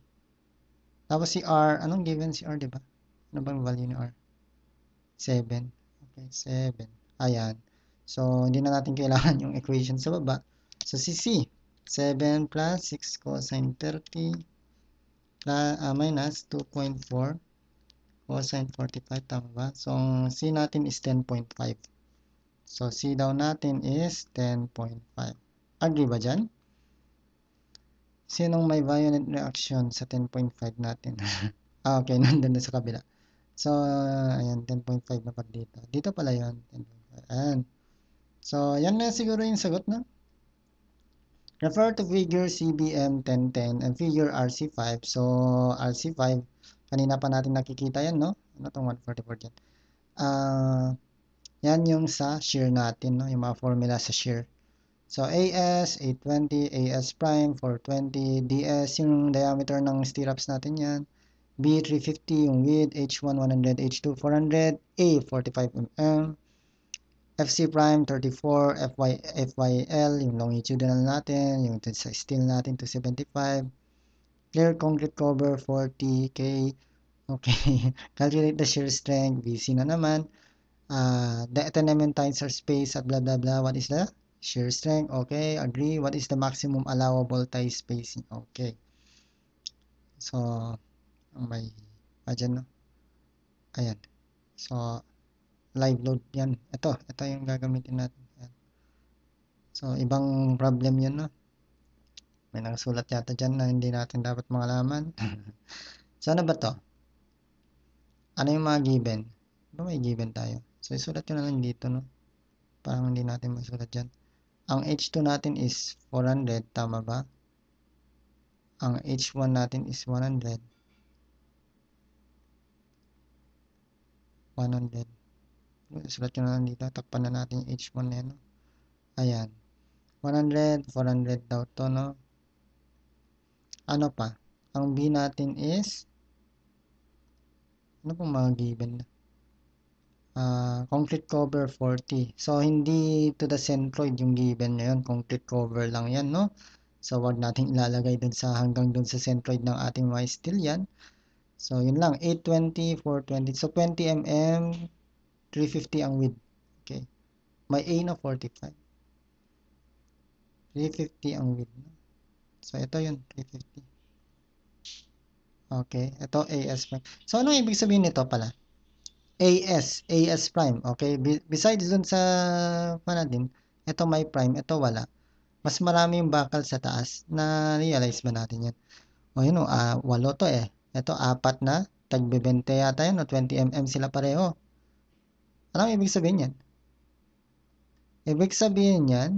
Tapos si R, anong given si R, diba? Ano bang value ni R? 7. Okay, 7. Ayan. So, hindi na natin kailangan yung equation sa baba. So, si C, 7 plus 6 cosine 30 plus, uh, minus 2.4 cosine 45, tama ba? So, ang C natin is 10.5. So, C daw natin is 10.5. Agree ba dyan? Sinong may violent reaction sa 10.5 natin? ah, okay, nandun na sa kabila. So, ayan, 10.5 na pag dito. Dito pala yun, 10.5. Ayan. So, yan na siguro yung sagot, no? Refer to figure CBM 1010 and figure RC5. So, RC5, kanina pa natin nakikita yan, no? Ano itong 144 dyan? Uh, yan yung sa shear natin, no? Yung mga formula sa shear. So, AS, 820, AS prime, 420, DS, yung diameter ng stirrups natin yan. B, 350, yung width, H1, 100, H2, 400, A, 45 mm, FC prime 34, FY, FYL, yung longitudinal natin, yung sa steel natin to 75, clear concrete cover 40K, okay, calculate the shear strength, VC na naman, uh, the tenement times space at blah blah blah, what is the shear strength, okay, agree, what is the maximum allowable tie spacing, okay. So, may, pa ah, dyan, no? Ayan. So, live load yan. Ito, ito yung gagamitin natin. Yan. So, ibang problem yun, no? May nakasulat yata dyan na hindi natin dapat malaman. so, ano ba to? Ano yung mga given? Ba may given tayo? So, isulat ko na lang dito, no? Parang hindi natin masulat dyan. Ang H2 natin is 400, tama ba? Ang H1 natin is 100. 100. Sulat nyo na lang dito. Takpan na natin yung H1 na yan. No? Ayan. 100, 400 daw to, no? Ano pa? Ang B natin is ano pong mga given na? Uh, concrete cover 40. So, hindi to the centroid yung given na yun. Concrete cover lang yan, no? So, wag natin ilalagay dun sa hanggang dun sa centroid ng ating mga steel yan. So, yun lang. 820, 420. So, 20 mm, 350 ang width. Okay. May A na 45. 350 ang width. So, ito yung 350. Okay, ito AS prime. So, ano ibig sabihin nito pala? AS, AS prime. Okay, besides dun sa panadin, ito may prime, ito wala. Mas marami yung bakal sa taas. Na-realize ba natin yan? O yun o, uh, ah, walo to eh. Ito, apat na. Tagbe 20 yata yan o 20 mm sila pareho. Anong ibig sabihin yan? Ibig sabihin yan,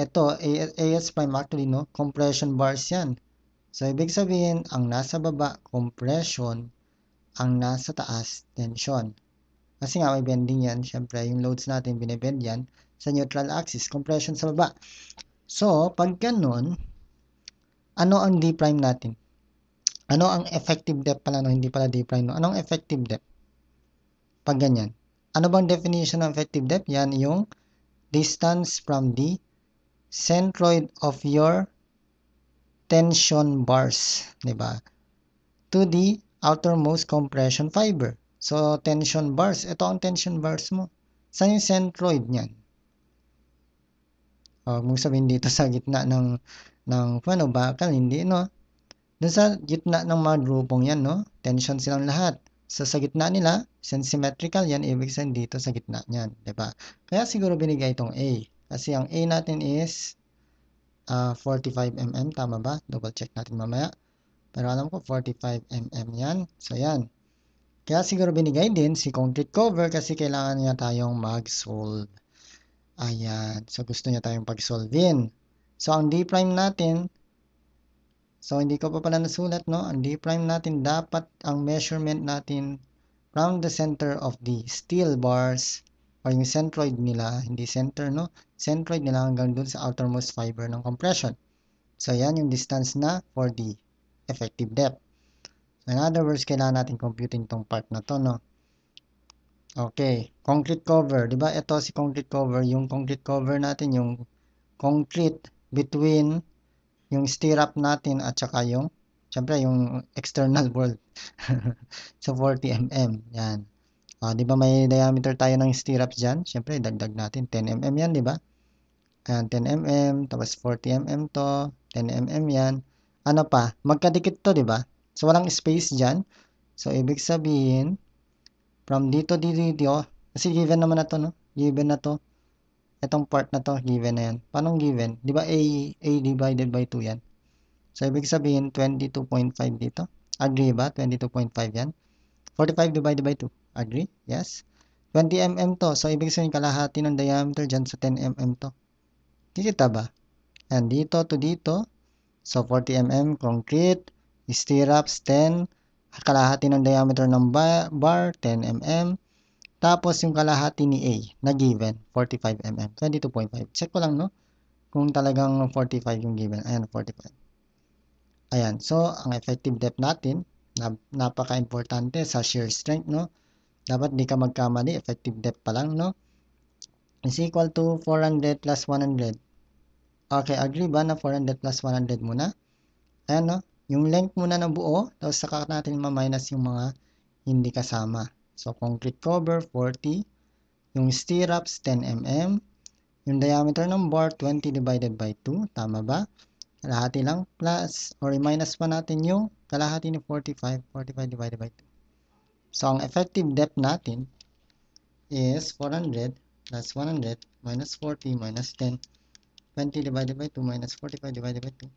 ito, AS prime actually, no? Compression bars yan. So, ibig sabihin, ang nasa baba, compression, ang nasa taas, tension. Kasi nga, may bending yan. Siyempre, yung loads natin, binibend yan sa neutral axis, compression sa baba. So, pag ganun, ano ang D' prime natin? Ano ang effective depth pala, no? Hindi pala D' prime, no? Anong effective depth? Pag ganyan. Ano bang definition ng effective depth? Yan yung distance from the centroid of your tension bars, 'di ba? To the outermost compression fiber. So tension bars, ito ang tension bars mo. Saan yung centroid niyan? Huwag mong sabihin dito sa gitna ng ng ano bakal, hindi no. Doon sa gitna ng mga grupong 'yan, no? Tension silang lahat. So sa gitna nila, Since symmetrical yan, ibig sabihin dito sa gitna niyan, ba? Diba? Kaya siguro binigay itong A. Kasi ang A natin is uh, ah, 45mm, tama ba? Double check natin mamaya. Pero alam ko 45mm yan. So yan. Kaya siguro binigay din si concrete cover kasi kailangan niya tayong mag-solve. Ayan. So gusto niya tayong pag-solvein. So ang D' prime natin, so hindi ko pa pala nasulat, no? Ang D' prime natin dapat, ang measurement natin from the center of the steel bars or yung centroid nila, hindi center, no? Centroid nila hanggang dun sa outermost fiber ng compression. So, yan yung distance na for the effective depth. So, in other words, kailangan natin computing tong part na to, no? Okay, concrete cover, 'di ba? Ito si concrete cover, yung concrete cover natin, yung concrete between yung stirrup natin at saka yung Siyempre, yung external world. so, 40mm. Yan. Uh, di ba may diameter tayo ng stirrups diyan? Syempre dagdag natin. 10mm yan, di ba? Ayan, 10mm. Tapos 40mm to. 10mm yan. Ano pa? Magkadikit to, di ba? So, walang space diyan. So, ibig sabihin, from dito, dito, dito. Oh. Kasi given naman na to, no? Given na to. Itong part na to, given na yan. Paano given? Di ba A, A divided by 2 yan? So, ibig sabihin, 22.5 dito. Agree ba? 22.5 yan. 45 divided by 2. Agree? Yes. 20 mm to. So, ibig sabihin, kalahati ng diameter dyan sa 10 mm to. Kikita ba? And dito to dito. So, 40 mm concrete. Stirrups, 10. Kalahati ng diameter ng bar, 10 mm. Tapos, yung kalahati ni A na given, 45 mm. 22.5. Check ko lang, no? Kung talagang 45 yung given. Ayan, 45. Ayan. So, ang effective depth natin, napaka-importante sa shear strength, no? Dapat di ka magkamali, effective depth pa lang, no? Is equal to 400 plus 100. Okay, agree ba na 400 plus 100 muna? Ayan, no? Yung length muna ng buo, tapos saka natin ma-minus yung mga hindi kasama. So, concrete cover, 40. Yung stirrups, 10 mm. Yung diameter ng bar, 20 divided by 2. Tama ba? Kalahati lang plus or minus pa natin yung kalahati ni 45. 45 divided by 2. So, ang effective depth natin is 400 plus 100 minus 40 minus 10. 20 divided by 2 minus 45 divided by 2.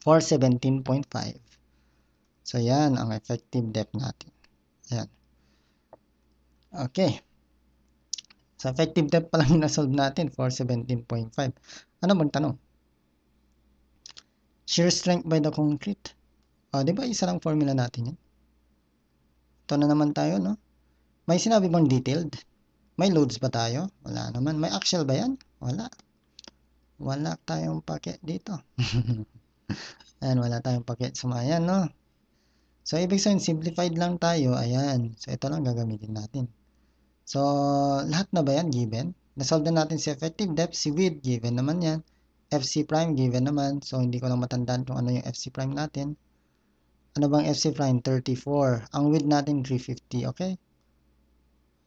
417.5. So, yan ang effective depth natin. Yan. Okay. So, effective depth pa lang yung nasolve natin, 417.5. Ano bang tanong? Shear strength by the concrete. O, ah, di ba? Isa lang formula natin yan. Ito na naman tayo, no? May sinabi bang detailed? May loads ba tayo? Wala naman. May axial ba yan? Wala. Wala tayong paket dito. Ayan, wala tayong paket. So, ayan, no? So, ibig sabihin, simplified lang tayo. Ayan. So, ito lang gagamitin natin. So, lahat na ba yan given? Nasolve na natin si effective depth, si width, given naman yan. FC prime given naman. So, hindi ko lang matandaan kung ano yung FC prime natin. Ano bang FC prime? 34. Ang width natin 350, okay?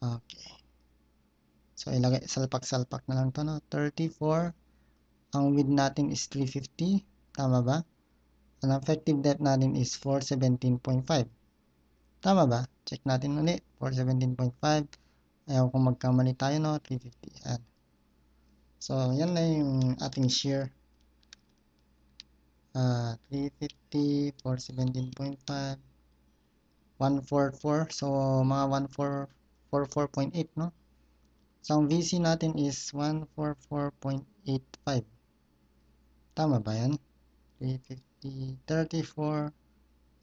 Okay. So, ilagay, salpak-salpak na lang to no? 34. Ang width natin is 350. Tama ba? Ang effective depth natin is 417.5. Tama ba? Check natin ulit. 417.5. Ayaw kung magkamali tayo, no? 350. Ayan. So, yan na yung ating shear. Uh, 350, 417.5, 144. So, mga 144.8, no? So, ang VC natin is 144.85. Tama ba yan? 350, 34,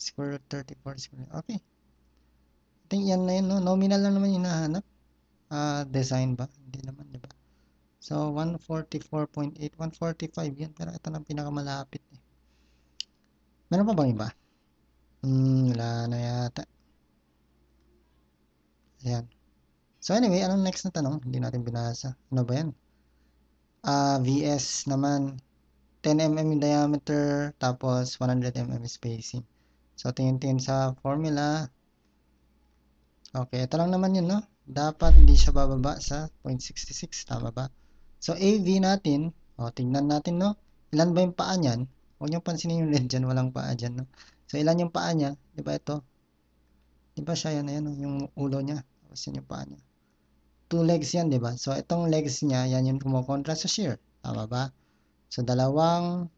square root 34, square root. Okay. I think yan na yun, no? Nominal lang naman yung hinahanap. Uh, design ba? Hindi naman. So, 144.8, 145 yan. Pero ito na pinakamalapit. Eh. Meron pa bang iba? Hmm, wala na yata. Ayan. So, anyway, anong next na tanong? Hindi natin binasa. Ano ba yan? Ah, uh, VS naman. 10mm in diameter, tapos 100mm spacing. So, tingin-tingin sa formula. Okay, ito lang naman yun, no? Dapat hindi siya bababa sa 0.66. Tama ba? So, AV natin, o, tingnan natin, no? Ilan ba yung paa niyan? Huwag niyong pansinin yung red dyan, walang paa dyan, no? So, ilan yung paa niya? Di ba ito? Di ba siya yan, ayan, oh, yung ulo niya? Tapos yun yung paa niya. Two legs yan, di ba? So, itong legs niya, yan yung kumokontra sa shear. Tama ba? So, dalawang,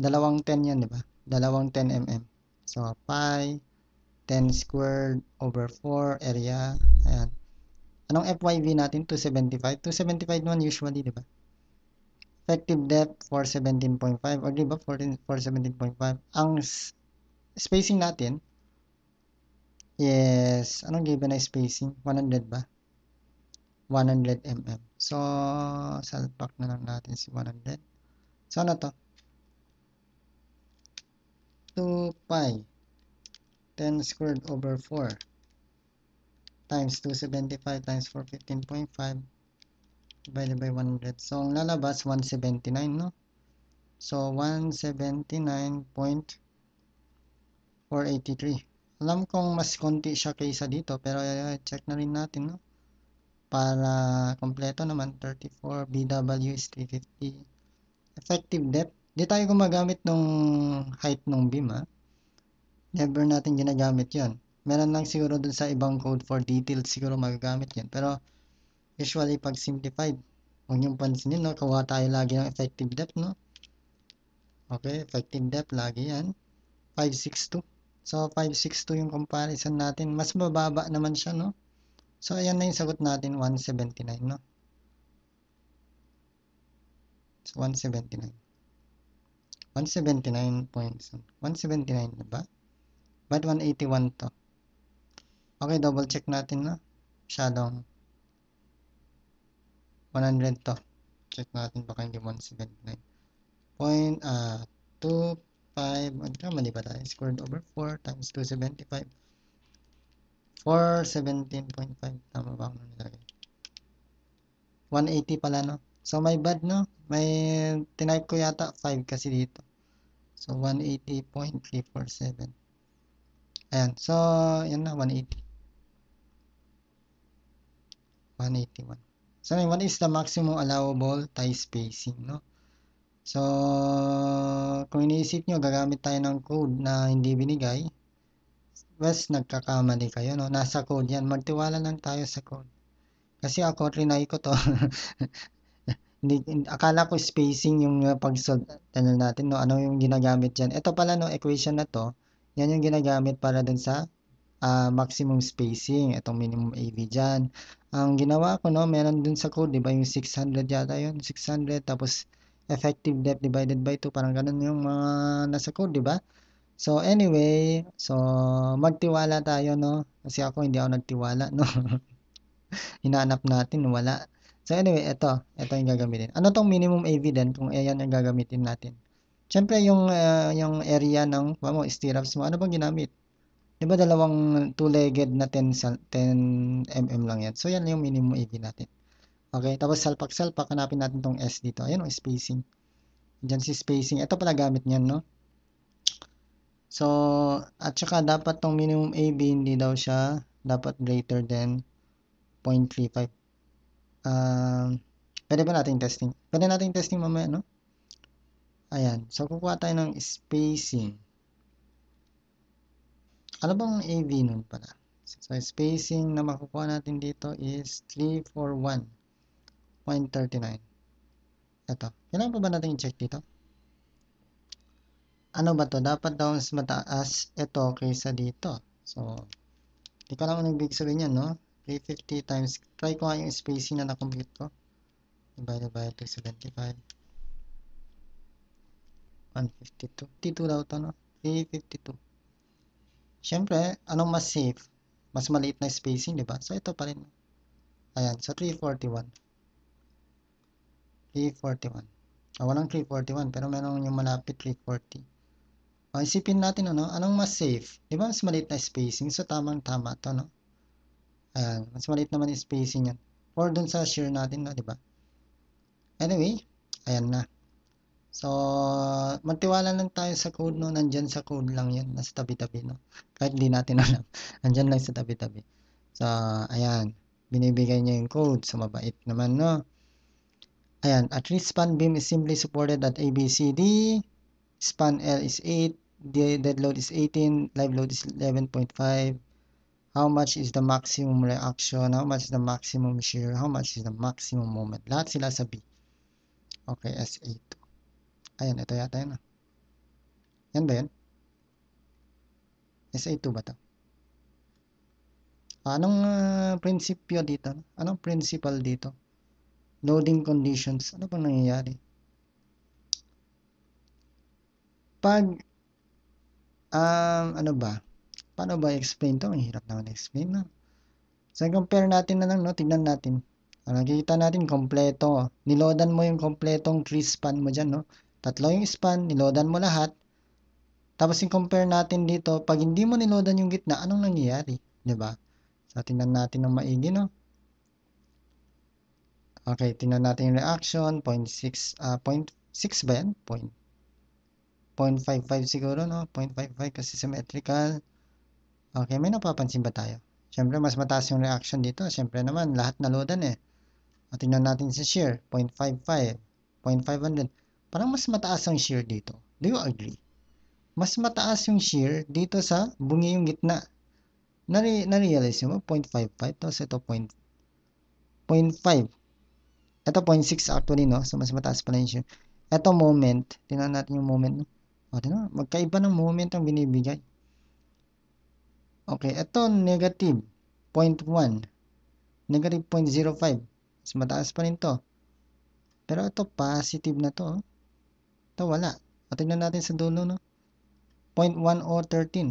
dalawang 10 yan, di ba? Dalawang 10 mm. So, pi, 10 squared over 4 area. Ayan. Anong FYV natin? 275. 275 naman usually, di ba? Effective depth, 417.5. Or di ba? 417.5. Ang spacing natin, yes, anong given na spacing? 100 ba? 100 mm. So, salpak na lang natin si 100. So, ano to? 2 pi 10 squared over 4 times 275 times 415.5 divided by 100. So, ang lalabas, 179, no? So, 179.483. Alam kong mas konti siya kaysa dito, pero uh, check na rin natin, no? Para kompleto naman, 34 BW is 350. Effective depth, di tayo gumagamit ng height ng beam, ha? Never natin ginagamit yon meron lang siguro dun sa ibang code for details siguro magagamit yan. Pero, usually, pag simplified, huwag niyong pansinin, no? Kawa tayo lagi ng effective depth, no? Okay, effective depth, lagi yan. 562. So, 562 yung comparison natin. Mas mababa naman siya, no? So, ayan na yung sagot natin, 179, no? So, 179. 179 points. 179, diba? But 181 to. Okay, double check natin na. Masyadong 100 to. Check natin baka hindi 179. Point, ah, uh, 2, 5, ano mali ba tayo? Squared over 4 times 275. 417.5. Tama ba 180 pala, no? So, my bad, no? May tinype ko yata 5 kasi dito. So, 180.347. Ayan. So, yan na, 180. 181. So, what is the maximum allowable tie spacing, no? So, kung iniisip nyo, gagamit tayo ng code na hindi binigay, west nagkakamali kayo, no? Nasa code yan. Magtiwala lang tayo sa code. Kasi ako, trinay ko to. akala ko spacing yung pag-solve natin, no? Ano yung ginagamit dyan. Ito pala, no, equation na to, yan yung ginagamit para dun sa uh, maximum spacing, itong minimum AV dyan. Ang ginawa ko, no, meron dun sa code, di ba, yung 600 yata yun, 600, tapos effective depth divided by 2, parang ganun yung mga nasa code, di ba? So, anyway, so, magtiwala tayo, no? Kasi ako, hindi ako nagtiwala, no? Hinanap natin, wala. So, anyway, ito. Ito yung gagamitin. Ano tong minimum AV din kung ayan yung gagamitin natin? Siyempre, yung, uh, yung area ng, mo, stirrups mo, ano bang ginamit? 'Di ba dalawang two-legged na 10 10 mm lang 'yan. So 'yan yung minimum AB natin. Okay, tapos salpak-salpak hanapin natin tong S dito. Ayun ang spacing. Diyan si spacing. Ito pala gamit niyan, no? So, at saka dapat tong minimum AB hindi daw siya dapat greater than 0.35. Uh, ah, pwede ba nating testing? Pwede nating testing mamaya, no? Ayan. So, kukuha tayo ng spacing. Ano bang AV nun pala? So, spacing na makukuha natin dito is 341.39. Ito. Kailangan pa ba natin i-check dito? Ano ba to? Dapat daw mas mataas ito kaysa dito. So, hindi ko alam kung nagbig sabihin yan, no? 350 times. Try ko nga yung spacing na na-compute ko. Divided by 275. 152. 52 daw to, no? 352 syempre, anong mas safe? Mas maliit na spacing, di ba? So, ito pa rin. Ayan, so 341. 341. Ah, walang 341, pero meron yung malapit 340. O, ah, isipin natin, ano? Anong mas safe? Di ba, mas maliit na spacing? So, tamang-tama to, no? Ayan, mas maliit naman yung spacing yan. Or dun sa share natin, no? Di ba? Anyway, ayan na. So, magtiwala lang tayo sa code, no? Nandyan sa code lang yan. Nasa tabi-tabi, no? Kahit hindi natin alam. Nandyan lang sa tabi-tabi. So, ayan. Binibigay niya yung code. So, mabait naman, no? Ayan. At least span beam is simply supported at ABCD. Span L is 8. Dead load is 18. Live load is 11.5. How much is the maximum reaction? How much is the maximum shear? How much is the maximum moment? Lahat sila sa B. Okay, S8. Ayan, ito yata yun. Ah. Yan ba yan? SA2 ba to? Ah, anong uh, prinsipyo dito? Anong principle dito? Loading conditions. Ano pa nangyayari? Pag, um, ano ba? Paano ba i-explain to? Ang hirap naman i-explain na. So, compare natin na lang, no? Tignan natin. Ang nakikita natin, kompleto. Niloadan mo yung kompletong tree span mo dyan, no? tatlo yung span, nilodan mo lahat. Tapos i-compare natin dito, pag hindi mo nilodan yung gitna, anong nangyayari? ba? Diba? So, tingnan natin ng maigi, no? Okay, tingnan natin yung reaction, 0.6, uh, 0.6 ba yan? 0.55 siguro, no? 0.55 kasi symmetrical. Okay, may napapansin ba tayo? Siyempre, mas mataas yung reaction dito. Siyempre naman, lahat na loadan eh. At tingnan natin sa shear, 0.55, 0.500. Parang mas mataas ang shear dito. Do you agree? Mas mataas yung shear dito sa bungi yung gitna. Nare Narealize mo? 0.55 tapos ito 0.5. Ito 0.6 actually no. So mas mataas pala yung shear. Ito moment. Tingnan natin yung moment. No? O, tingnan. Magkaiba ng moment ang binibigay. Okay, ito negative 0.1. Negative 0.05. Mas mataas pa rin to. Pero ito positive na to. Oh. Ito wala. Patignan natin sa dulo, no? 0.1 o 13.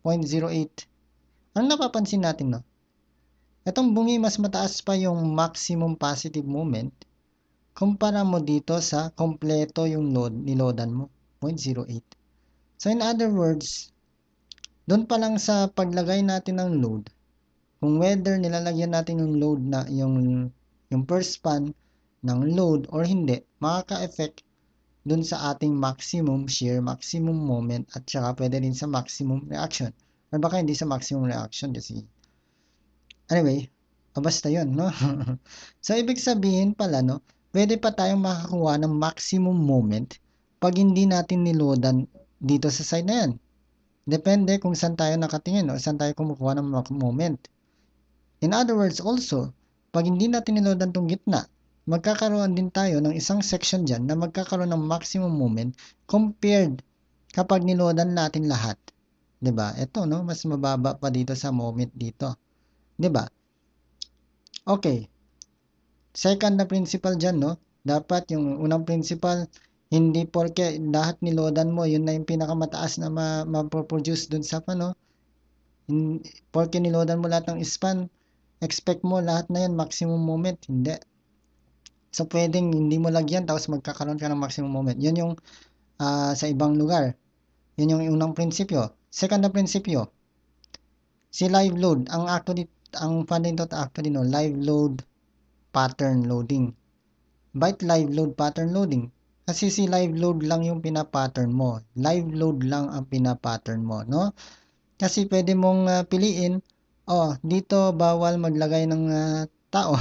0.08. Ano napapansin natin, no? Itong bungi, mas mataas pa yung maximum positive moment kumpara mo dito sa kompleto yung load, niloadan mo. 0.08. So, in other words, doon pa lang sa paglagay natin ng load, kung whether nilalagyan natin yung load na yung yung first span ng load or hindi, makaka-effect dun sa ating maximum shear, maximum moment, at saka pwede rin sa maximum reaction. Or baka hindi sa maximum reaction kasi. Anyway, ah, basta yun, no? so, ibig sabihin pala, no? Pwede pa tayong makakuha ng maximum moment pag hindi natin niloadan dito sa side na yan. Depende kung saan tayo nakatingin no? saan tayo kumukuha ng moment. In other words also, pag hindi natin niloadan tong gitna, magkakaroon din tayo ng isang section dyan na magkakaroon ng maximum moment compared kapag niloadan natin lahat. 'Di ba? Ito no, mas mababa pa dito sa moment dito. 'Di ba? Okay. Second na principle dyan, no? Dapat yung unang principle, hindi porke lahat niloadan mo, yun na yung pinakamataas na ma- ma-produce dun sa ano. Porke niloadan mo lahat ng span, expect mo lahat na yan maximum moment. Hindi. So, pwedeng hindi mo lagyan tapos magkakaroon ka ng maximum moment. Yun yung uh, sa ibang lugar. Yun yung unang prinsipyo. Second na prinsipyo, si live load, ang actually, ang fun dito actually no, live load pattern loading. Byte live load pattern loading. Kasi si live load lang yung pina-pattern mo. Live load lang ang pina-pattern mo, no? Kasi pwede mong uh, piliin, oh, dito bawal maglagay ng uh, tao.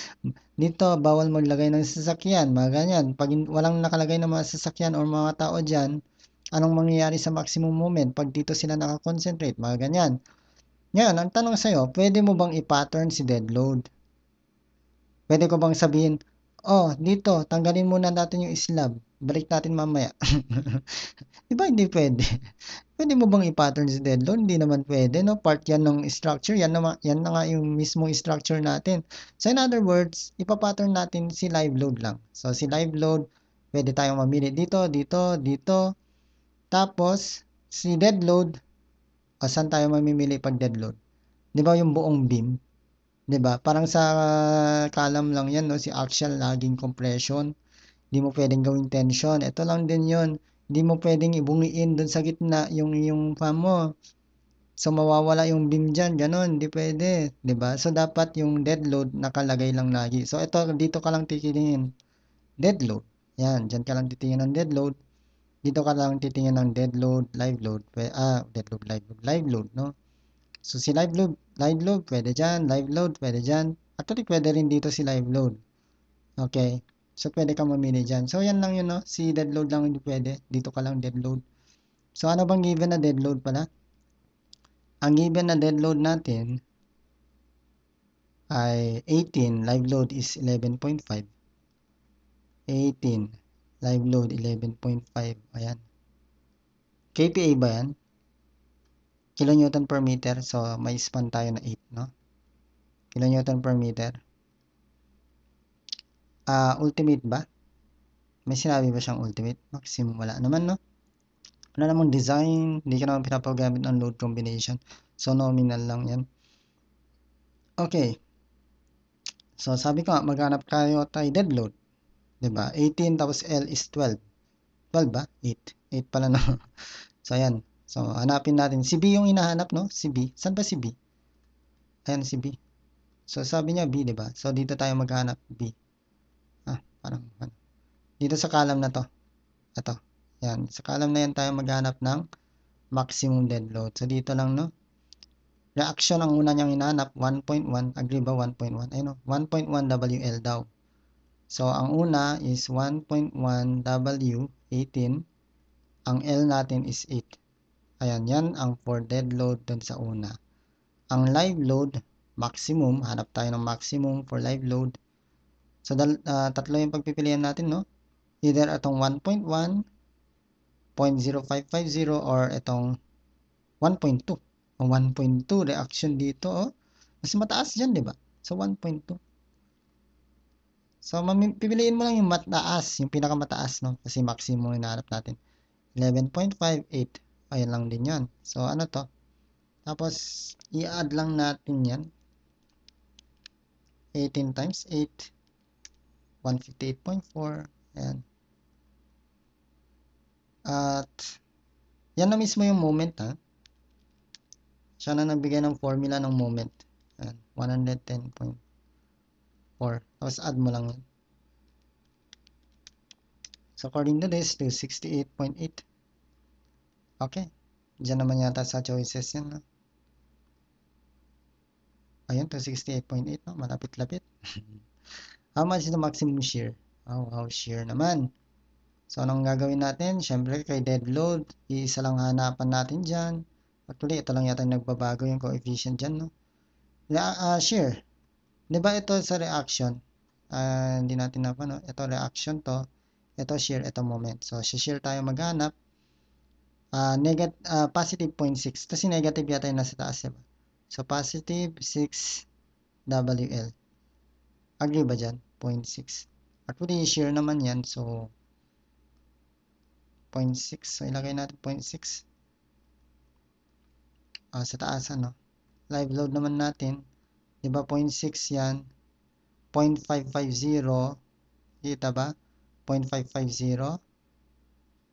Dito bawal maglagay ng sasakyan, mga ganyan. Pag walang nakalagay ng mga sasakyan or mga tao diyan, anong mangyayari sa maximum moment pag dito sila nakakonsentrate, mga ganyan. Ngayon, ang tanong sa'yo, pwede mo bang i-pattern si dead load? Pwede ko bang sabihin, oh, dito, tanggalin muna natin yung slab. Balik natin mamaya. Di ba hindi pwede? Pwede mo bang i-pattern si deadload? Hindi naman pwede, no? Part yan ng structure. Yan na, yan na nga yung mismong structure natin. So in other words, ipapattern natin si live load lang. So si live load, pwede tayong mamili dito, dito, dito. Tapos, si dead load, o saan tayo mamimili pag dead load? Di ba yung buong beam? 'di ba? Parang sa ah, kalam lang 'yan, no, si axial lagging compression. Hindi mo pwedeng gawing tension. Ito lang din yon Hindi mo pwedeng ibungiin dun sa gitna yung yung fam mo. So, mawawala yung beam dyan. Ganon, hindi pwede. ba diba? So, dapat yung dead load nakalagay lang lagi. So, ito, dito ka lang titingin. Dead load. Yan, dyan ka lang titingin ng dead load. Dito ka lang titingin ng dead load, live load. Ah, dead load, live load, live load, no? So, si live load, live load, pwede dyan. Live load, pwede dyan. Actually, pwede rin dito si live load. Okay. So, pwede ka mamili dyan. So, yan lang yun, no? Si dead load lang yung pwede. Dito ka lang dead load. So, ano bang given na dead load pala? Ang given na dead load natin ay 18. Live load is 11.5. 18. Live load 11.5. Ayan. KPA ba yan? Kilonewton per meter. So, may span tayo na 8, no? Kilonewton per meter uh, ultimate ba? May sinabi ba siyang ultimate? Maximum wala naman, no? Wala namang design, hindi ka naman pinapagamit ng load combination. So, nominal lang yan. Okay. So, sabi ko, nga, maghanap kayo tayo dead load. ba? Diba? 18 tapos L is 12. 12 ba? 8. 8 pala, no? so, ayan. So, hanapin natin. Si B yung hinahanap, no? Si B. Saan ba si B? Ayan, si B. So, sabi niya B, ba? Diba? So, dito tayo maghanap B. Parang, Dito sa kalam na to. Ito. Yan. Sa kalam na yan tayo maghanap ng maximum dead load. So, dito lang, no? Reaction ang una niyang hinanap, 1.1. Agree ba? 1.1. Ayun, 1.1 WL daw. So, ang una is 1.1 W 18. Ang L natin is 8. Ayan, yan ang for dead load dun sa una. Ang live load, maximum, hanap tayo ng maximum for live load. So, dal, uh, tatlo yung pagpipilian natin, no? Either itong 1.1, 0.0550, or itong 1.2. Ang 1.2 reaction dito, oh, mas mataas dyan, di ba? So, 1.2. So, pipiliin mo lang yung mataas, yung pinakamataas, no? Kasi maximum yung nahanap natin. 11.58. Ayan lang din yan. So, ano to? Tapos, i-add lang natin yan. 18 times 8 158.4, ayan. At, yan na mismo yung moment, ha. Siya na nagbigay ng formula ng moment. Ayan, 110.4. Tapos add mo lang yun. So, according to this, do 68.8. Okay. Diyan naman yata sa choices yan, ha. Ayun, 268.8, no? malapit-lapit. How much is the maximum shear? Oh, how shear naman. So, anong gagawin natin? Siyempre, kay dead load, isa lang hanapan natin dyan. Actually, ito lang yata nagbabago yung coefficient dyan, no? La, uh, shear. ba diba ito sa reaction? Uh, hindi natin napano. Ito reaction to. Ito shear, ito moment. So, si shear tayo maghanap. Uh, ah, negative, uh, positive 0.6. Kasi negative yata yung nasa taas, diba? So, positive 6 WL. Agree ba dyan? 0.6. Actually, shear naman yan. So, 0.6. So, ilagay natin 0.6. Uh, ah, sa taas, ano? Live load naman natin. Diba, 0.6 yan. 0.550. Kita ba? 0.550.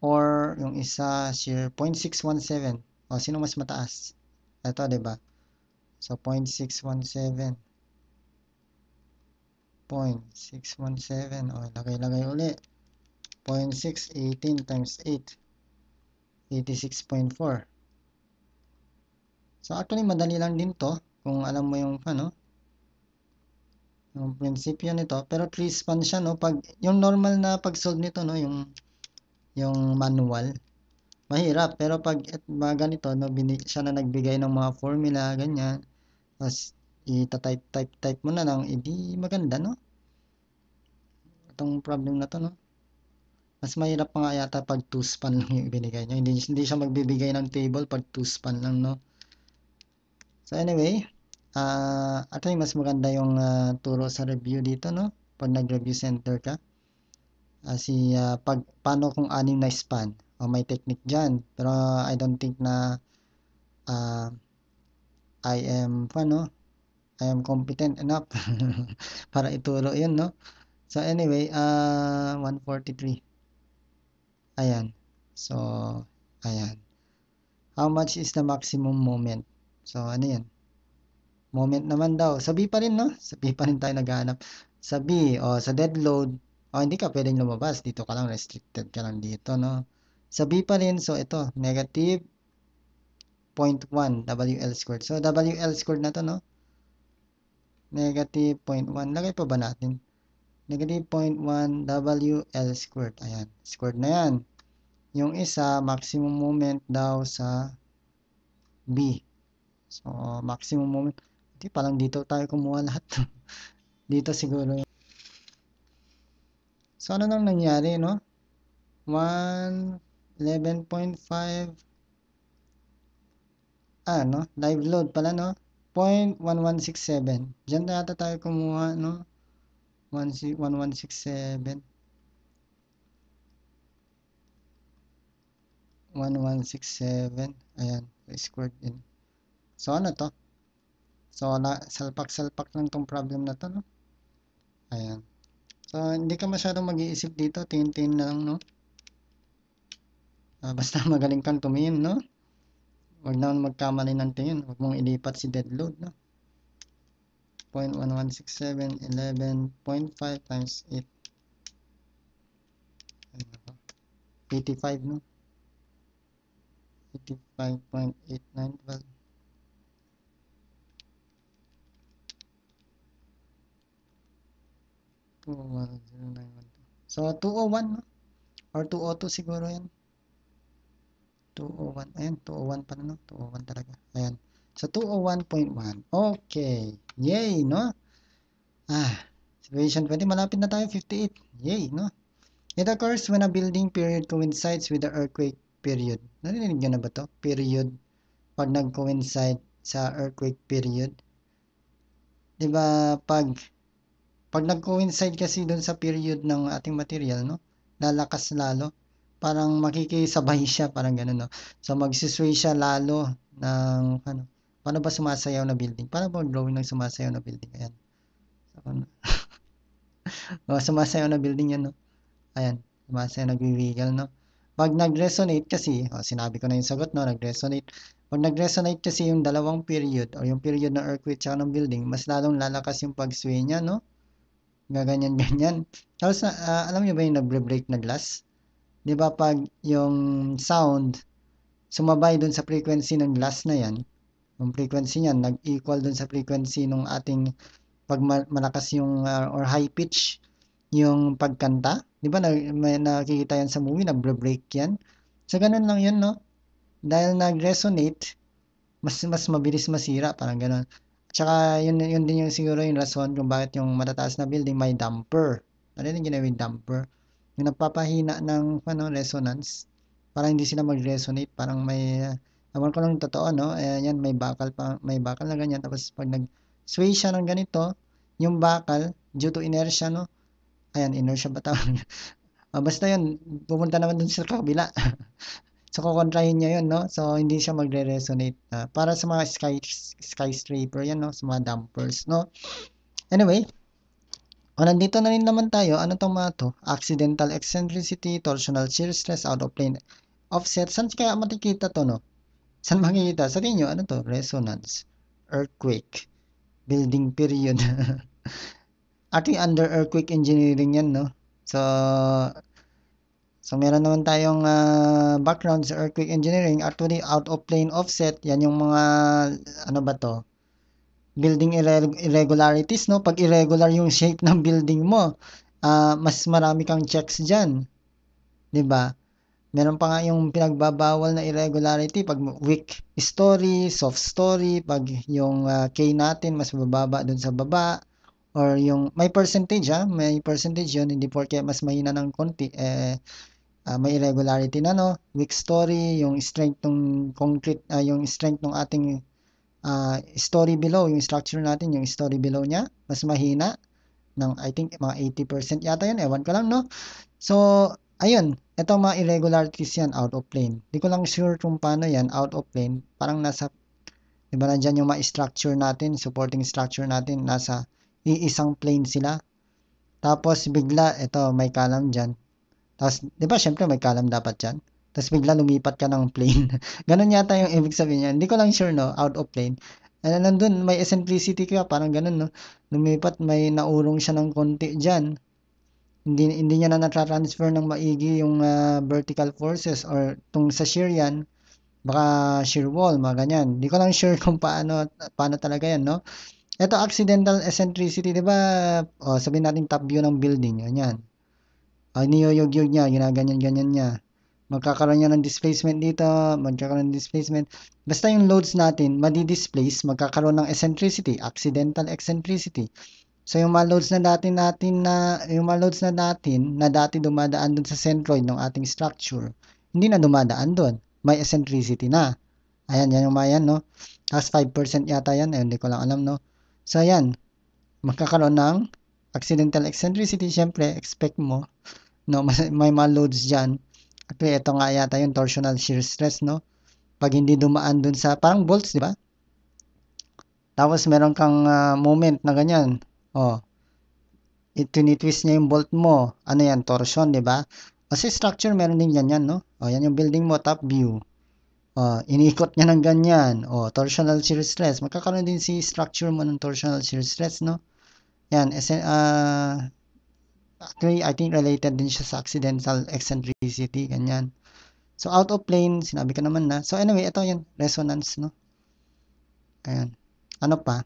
Or, yung isa, shear 0.617. O, sino mas mataas? Ito, diba? So, 0.617. 0.617. O, ilagay-lagay uli. 0.618 times 8. 86.4. So, actually, madali lang din to kung alam mo yung ano, yung prinsipyo nito. Pero three-span siya, no? Pag, yung normal na pag-solve nito, no? Yung, yung manual. Mahirap. Pero pag et, mga ganito, no? Bini, siya na nagbigay ng mga formula, ganyan. Tapos, i type type mo na lang edi maganda no itong problem na to no mas mahirap pa nga yata pag 2 span lang yung binigay niya hindi, hindi siya magbibigay ng table pag 2 span lang no so anyway uh, I think mas maganda yung uh, turo sa review dito no pag nag review center ka uh, si uh, pag paano kung anim na span o oh, may technique dyan pero uh, I don't think na uh, I am ano I am competent enough para ituro yun, no? So, anyway, uh, ah, 143. Ayan. So, ayan. How much is the maximum moment? So, ano yan? Moment naman daw. Sabi pa rin, no? Sabi pa rin tayo naghahanap. Sabi, o oh, sa dead load, o oh, hindi ka pwedeng lumabas. Dito ka lang, restricted ka lang dito, no? Sabi pa rin, so ito, negative 0.1 WL squared. So, WL squared na to, no? negative 0.1. Lagay pa ba natin? Negative 0.1 WL squared. Ayan. Squared na yan. Yung isa, maximum moment daw sa B. So, maximum moment. Hindi, palang dito tayo kumuha lahat. dito siguro. So, ano nang nangyari, no? 1, 11.5. Ah, no? Live load pala, no? 0.1167. Diyan na yata tayo kumuha, no? 1167. 1167. Ayan, squared in. So, ano to? So, salpak-salpak lang tong problem na to, no? Ayan. So, hindi ka masyadong mag-iisip dito. Tingin-tingin lang, no? Uh, basta magaling kang tumingin, no? Huwag naman magkamali ng tingin. Huwag mong ilipat si dead load. No? 0.1167 11.5 times 8 85 no 85.89. So, 201, no? Or 202 siguro yan. 201. Ayan, 201 pa na, no? 201 talaga. Ayan. So, 201.1. Okay. Yay, no? Ah, situation 20. Malapit na tayo, 58. Yay, no? It occurs when a building period coincides with the earthquake period. Narinig nyo na ba to? Period. Pag nag-coincide sa earthquake period. ba diba, pag, pag nag-coincide kasi dun sa period ng ating material, no? Lalakas lalo parang makikisabay siya, parang ganun, no? So, magsisway siya lalo ng, ano, paano ba sumasayaw na building? Paano ba drawing ng sumasayaw na building? Ayan. ano? o, oh, sumasayaw na building yan, no? Ayan, sumasayaw, nagwiwiggle, no? Pag nag-resonate kasi, oh, sinabi ko na yung sagot, no? Nag-resonate. Pag nag-resonate kasi yung dalawang period, o yung period ng earthquake tsaka ng building, mas lalong lalakas yung pag-sway niya, no? Gaganyan-ganyan. Tapos, uh, alam niyo ba yung nag break na glass? 'di ba pag yung sound sumabay doon sa frequency ng glass na 'yan, yung frequency niyan nag-equal doon sa frequency ng ating pag malakas yung uh, or high pitch yung pagkanta, 'di ba? Na, may, nakikita 'yan sa movie, nagbe-break 'yan. So ganun lang 'yun, no? Dahil nag-resonate, mas mas mabilis masira, parang ganun. Tsaka yun, yun din yung siguro yung rason kung bakit yung matataas na building may damper. Ano din ginawin damper? yung nagpapahina ng ano, resonance, para hindi sila mag-resonate, parang may, naman ah, ko lang yung totoo, no? Eh, yan, may bakal, pa, may bakal na ganyan, tapos pag nag-sway siya ng ganito, yung bakal, due to inertia, no? Ayan, inertia ba tawag? uh, basta yun, pumunta naman dun sa kabila. So, kukontrahin niya yun, no? So, hindi siya magre-resonate. Uh, para sa mga sky, skyscraper yan, no? Sa mga dumpers, no? Anyway, o nandito na rin naman tayo, ano tong mga to? Accidental eccentricity, torsional shear stress, out of plane offset. Saan kaya makikita to no? Saan makikita? Sa inyo, ano to? Resonance, earthquake, building period. Actually, under earthquake engineering yan, no? So, so meron naman tayong uh, background sa earthquake engineering. Actually, out of plane offset, yan yung mga, ano ba to? building irregularities, no? Pag irregular yung shape ng building mo, uh, mas marami kang checks diyan 'di ba? Meron pa nga yung pinagbabawal na irregularity pag weak story, soft story, pag yung uh, K natin mas bababa dun sa baba, or yung may percentage ha, ah, may percentage yun, hindi porke mas mahina ng konti, eh, uh, may irregularity na no, weak story, yung strength ng concrete, uh, yung strength ng ating uh, story below, yung structure natin, yung story below niya, mas mahina ng I think mga 80% yata yun, ewan ko lang, no? So, ayun, eto mga irregularities yan, out of plane. Hindi ko lang sure kung paano yan, out of plane. Parang nasa, di ba nandyan yung mga structure natin, supporting structure natin, nasa iisang plane sila. Tapos bigla, ito, may kalam dyan. Tapos, di ba syempre may kalam dapat dyan? Tapos bigla lumipat ka ng plane. ganun yata yung ibig sabihin niya. Hindi ko lang sure, no? Out of plane. Ano, nandun, may eccentricity ka, parang ganun, no? Lumipat, may naurong siya ng konti dyan. Hindi, hindi niya na natra-transfer ng maigi yung uh, vertical forces or tung sa shear yan, baka shear wall, mga ganyan. Hindi ko lang sure kung paano, paano talaga yan, no? Ito, accidental eccentricity, di ba? O, sabihin natin top view ng building, yan yan. O, niyoyog-yog niya, ginaganyan-ganyan niya magkakaroon yan ng displacement dito, magkakaroon ng displacement. Basta yung loads natin, madi-displace, magkakaroon ng eccentricity, accidental eccentricity. So yung mga loads na dati natin na yung mga loads na natin na dati dumadaan doon sa centroid ng ating structure, hindi na dumadaan doon. May eccentricity na. Ayan, yan yung mga yan, no? Tapos 5% yata yan. Eh, hindi ko lang alam, no? So, ayan. Magkakaroon ng accidental eccentricity. syempre, expect mo, no? May mga loads dyan ito nga yata yung torsional shear stress, no? Pag hindi dumaan dun sa, parang bolts, di ba? Tapos meron kang uh, moment na ganyan. Oh. Itinitwist niya yung bolt mo. Ano yan? Torsion, di ba? Kasi structure, meron din yan yan, no? Oh, yan yung building mo, top view. Oh, iniikot niya ng ganyan. Oh, torsional shear stress. Magkakaroon din si structure mo ng torsional shear stress, no? Yan, esen, uh, ah, Actually, I think related din siya sa accidental eccentricity, ganyan. So, out of plane, sinabi ka naman na. So, anyway, ito yun, resonance, no? Ayan. Ano pa?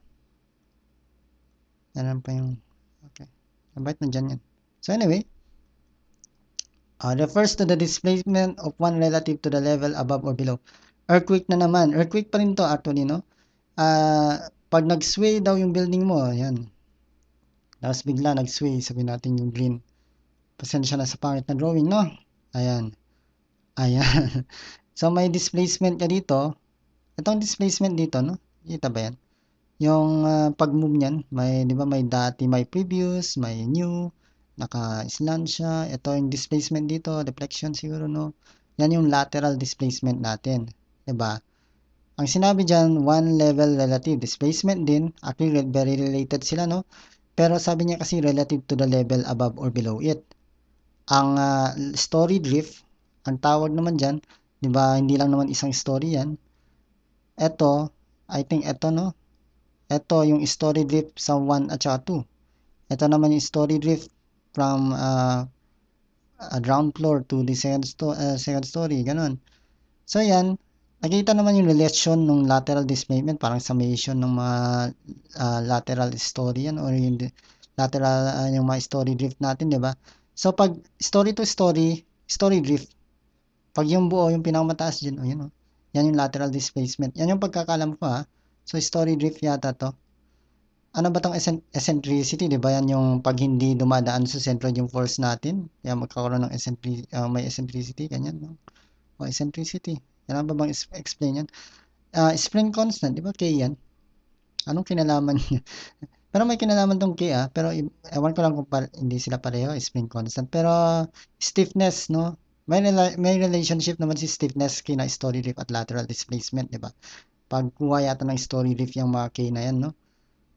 Meron pa yung, okay. Nabait na dyan yan. So, anyway, uh, ah, refers to the displacement of one relative to the level above or below. Earthquake na naman. Earthquake pa rin to actually, no? Uh, pag nag-sway daw yung building mo, Ayan. Tapos bigla nag-sway, sabi natin yung green. Pasensya na sa pangit na drawing, no? Ayan. Ayan. so, may displacement ka dito. Itong displacement dito, no? Kita ba yan? Yung uh, pag-move niyan, may, di ba, may dati, may previous, may new, naka-slant siya. Ito yung displacement dito, deflection siguro, no? Yan yung lateral displacement natin. Di ba? Ang sinabi dyan, one level relative displacement din. Actually, very related sila, no? Pero sabi niya kasi relative to the level above or below it. Ang uh, story drift, ang tawag naman diyan, di ba hindi lang naman isang story yan. Ito, I think ito no, ito yung story drift sa 1 at saka 2. Ito naman yung story drift from uh, ground floor to the second, sto- uh, second story, ganun. So yan, Nakita naman yung relation ng lateral displacement, parang summation ng mga uh, lateral story yan or yung lateral uh, yung mga story drift natin, 'di ba? So pag story to story, story drift, pag yung buo, yung pinakamataas diyan, oh, yun oh. Yan yung lateral displacement. Yan yung pagkakalam ko ha. Ah. So story drift yata to. Ano ba tong eccentricity, 'di ba? Yan yung pag hindi dumadaan sa sentro yung force natin, yan magkakaroon ng eccentricity, uh, may eccentricity ganyan, no? O eccentricity. Kailangan ba bang explain yan? Uh, ah, spring constant, di ba K yan? Anong kinalaman niya? pero may kinalaman tong K ah. Pero ewan ko lang kung hindi sila pareho, eh, spring constant. Pero stiffness, no? May, rela- may relationship naman si stiffness kina story lift at lateral displacement, di ba? Pagkuha yata ng story lift yung mga K na yan, no?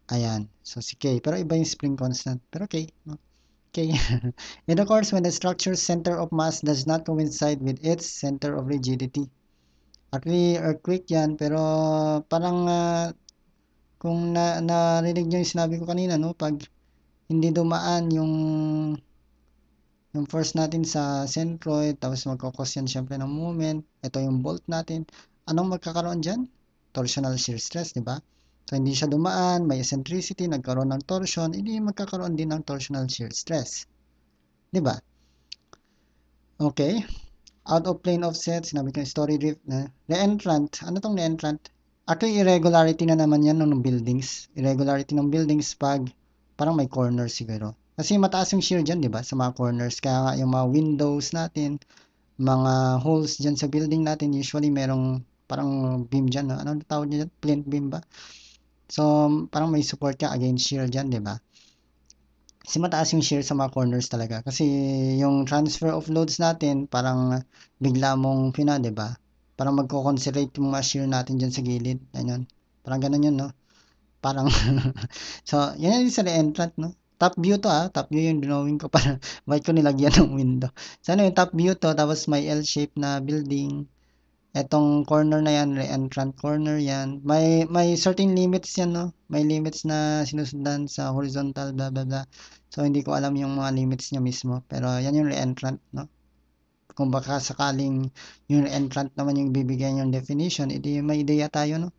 Ayan. So, si K. Pero iba yung spring constant. Pero K, no? Okay. In the course, when the structure's center of mass does not coincide with its center of rigidity, Actually, quick yan, pero parang uh, kung na, narinig niyo yung sinabi ko kanina, no, pag hindi dumaan yung yung force natin sa centroid, tapos magkakos yan syempre ng moment ito yung bolt natin, anong magkakaroon dyan? Torsional shear stress, di ba? So, hindi siya dumaan, may eccentricity, nagkaroon ng torsion, hindi magkakaroon din ng torsional shear stress. Di ba? Okay out of plane offset, sinabi ko story drift na re-entrant. Ano tong re-entrant? Actually, irregularity na naman yan ng buildings. Irregularity ng buildings pag parang may corners siguro. Kasi mataas yung shear dyan, di ba? Sa mga corners. Kaya nga yung mga windows natin, mga holes dyan sa building natin, usually merong parang beam dyan. No? Ano tawag dyan? Plint beam ba? So, parang may support ka against shear dyan, di ba? kasi mataas yung share sa mga corners talaga. Kasi yung transfer of loads natin, parang bigla mong pina, ba diba? Parang magko-concentrate yung mga share natin dyan sa gilid. Ayun. Parang ganun yun, no? Parang, so, yan yung sa re-entrant, no? Top view to, ah. Top view yung drawing ko. Parang, bakit ko nilagyan ng window? So, ano yung top view to, tapos may L-shape na building. Etong corner na yan, re-entrant corner yan. May, may certain limits yan, no? May limits na sinusundan sa horizontal, blah, blah, blah So, hindi ko alam yung mga limits niya mismo. Pero, yan yung re-entrant, no? Kung baka sakaling yung re-entrant naman yung bibigyan yung definition, edi may idea tayo, no?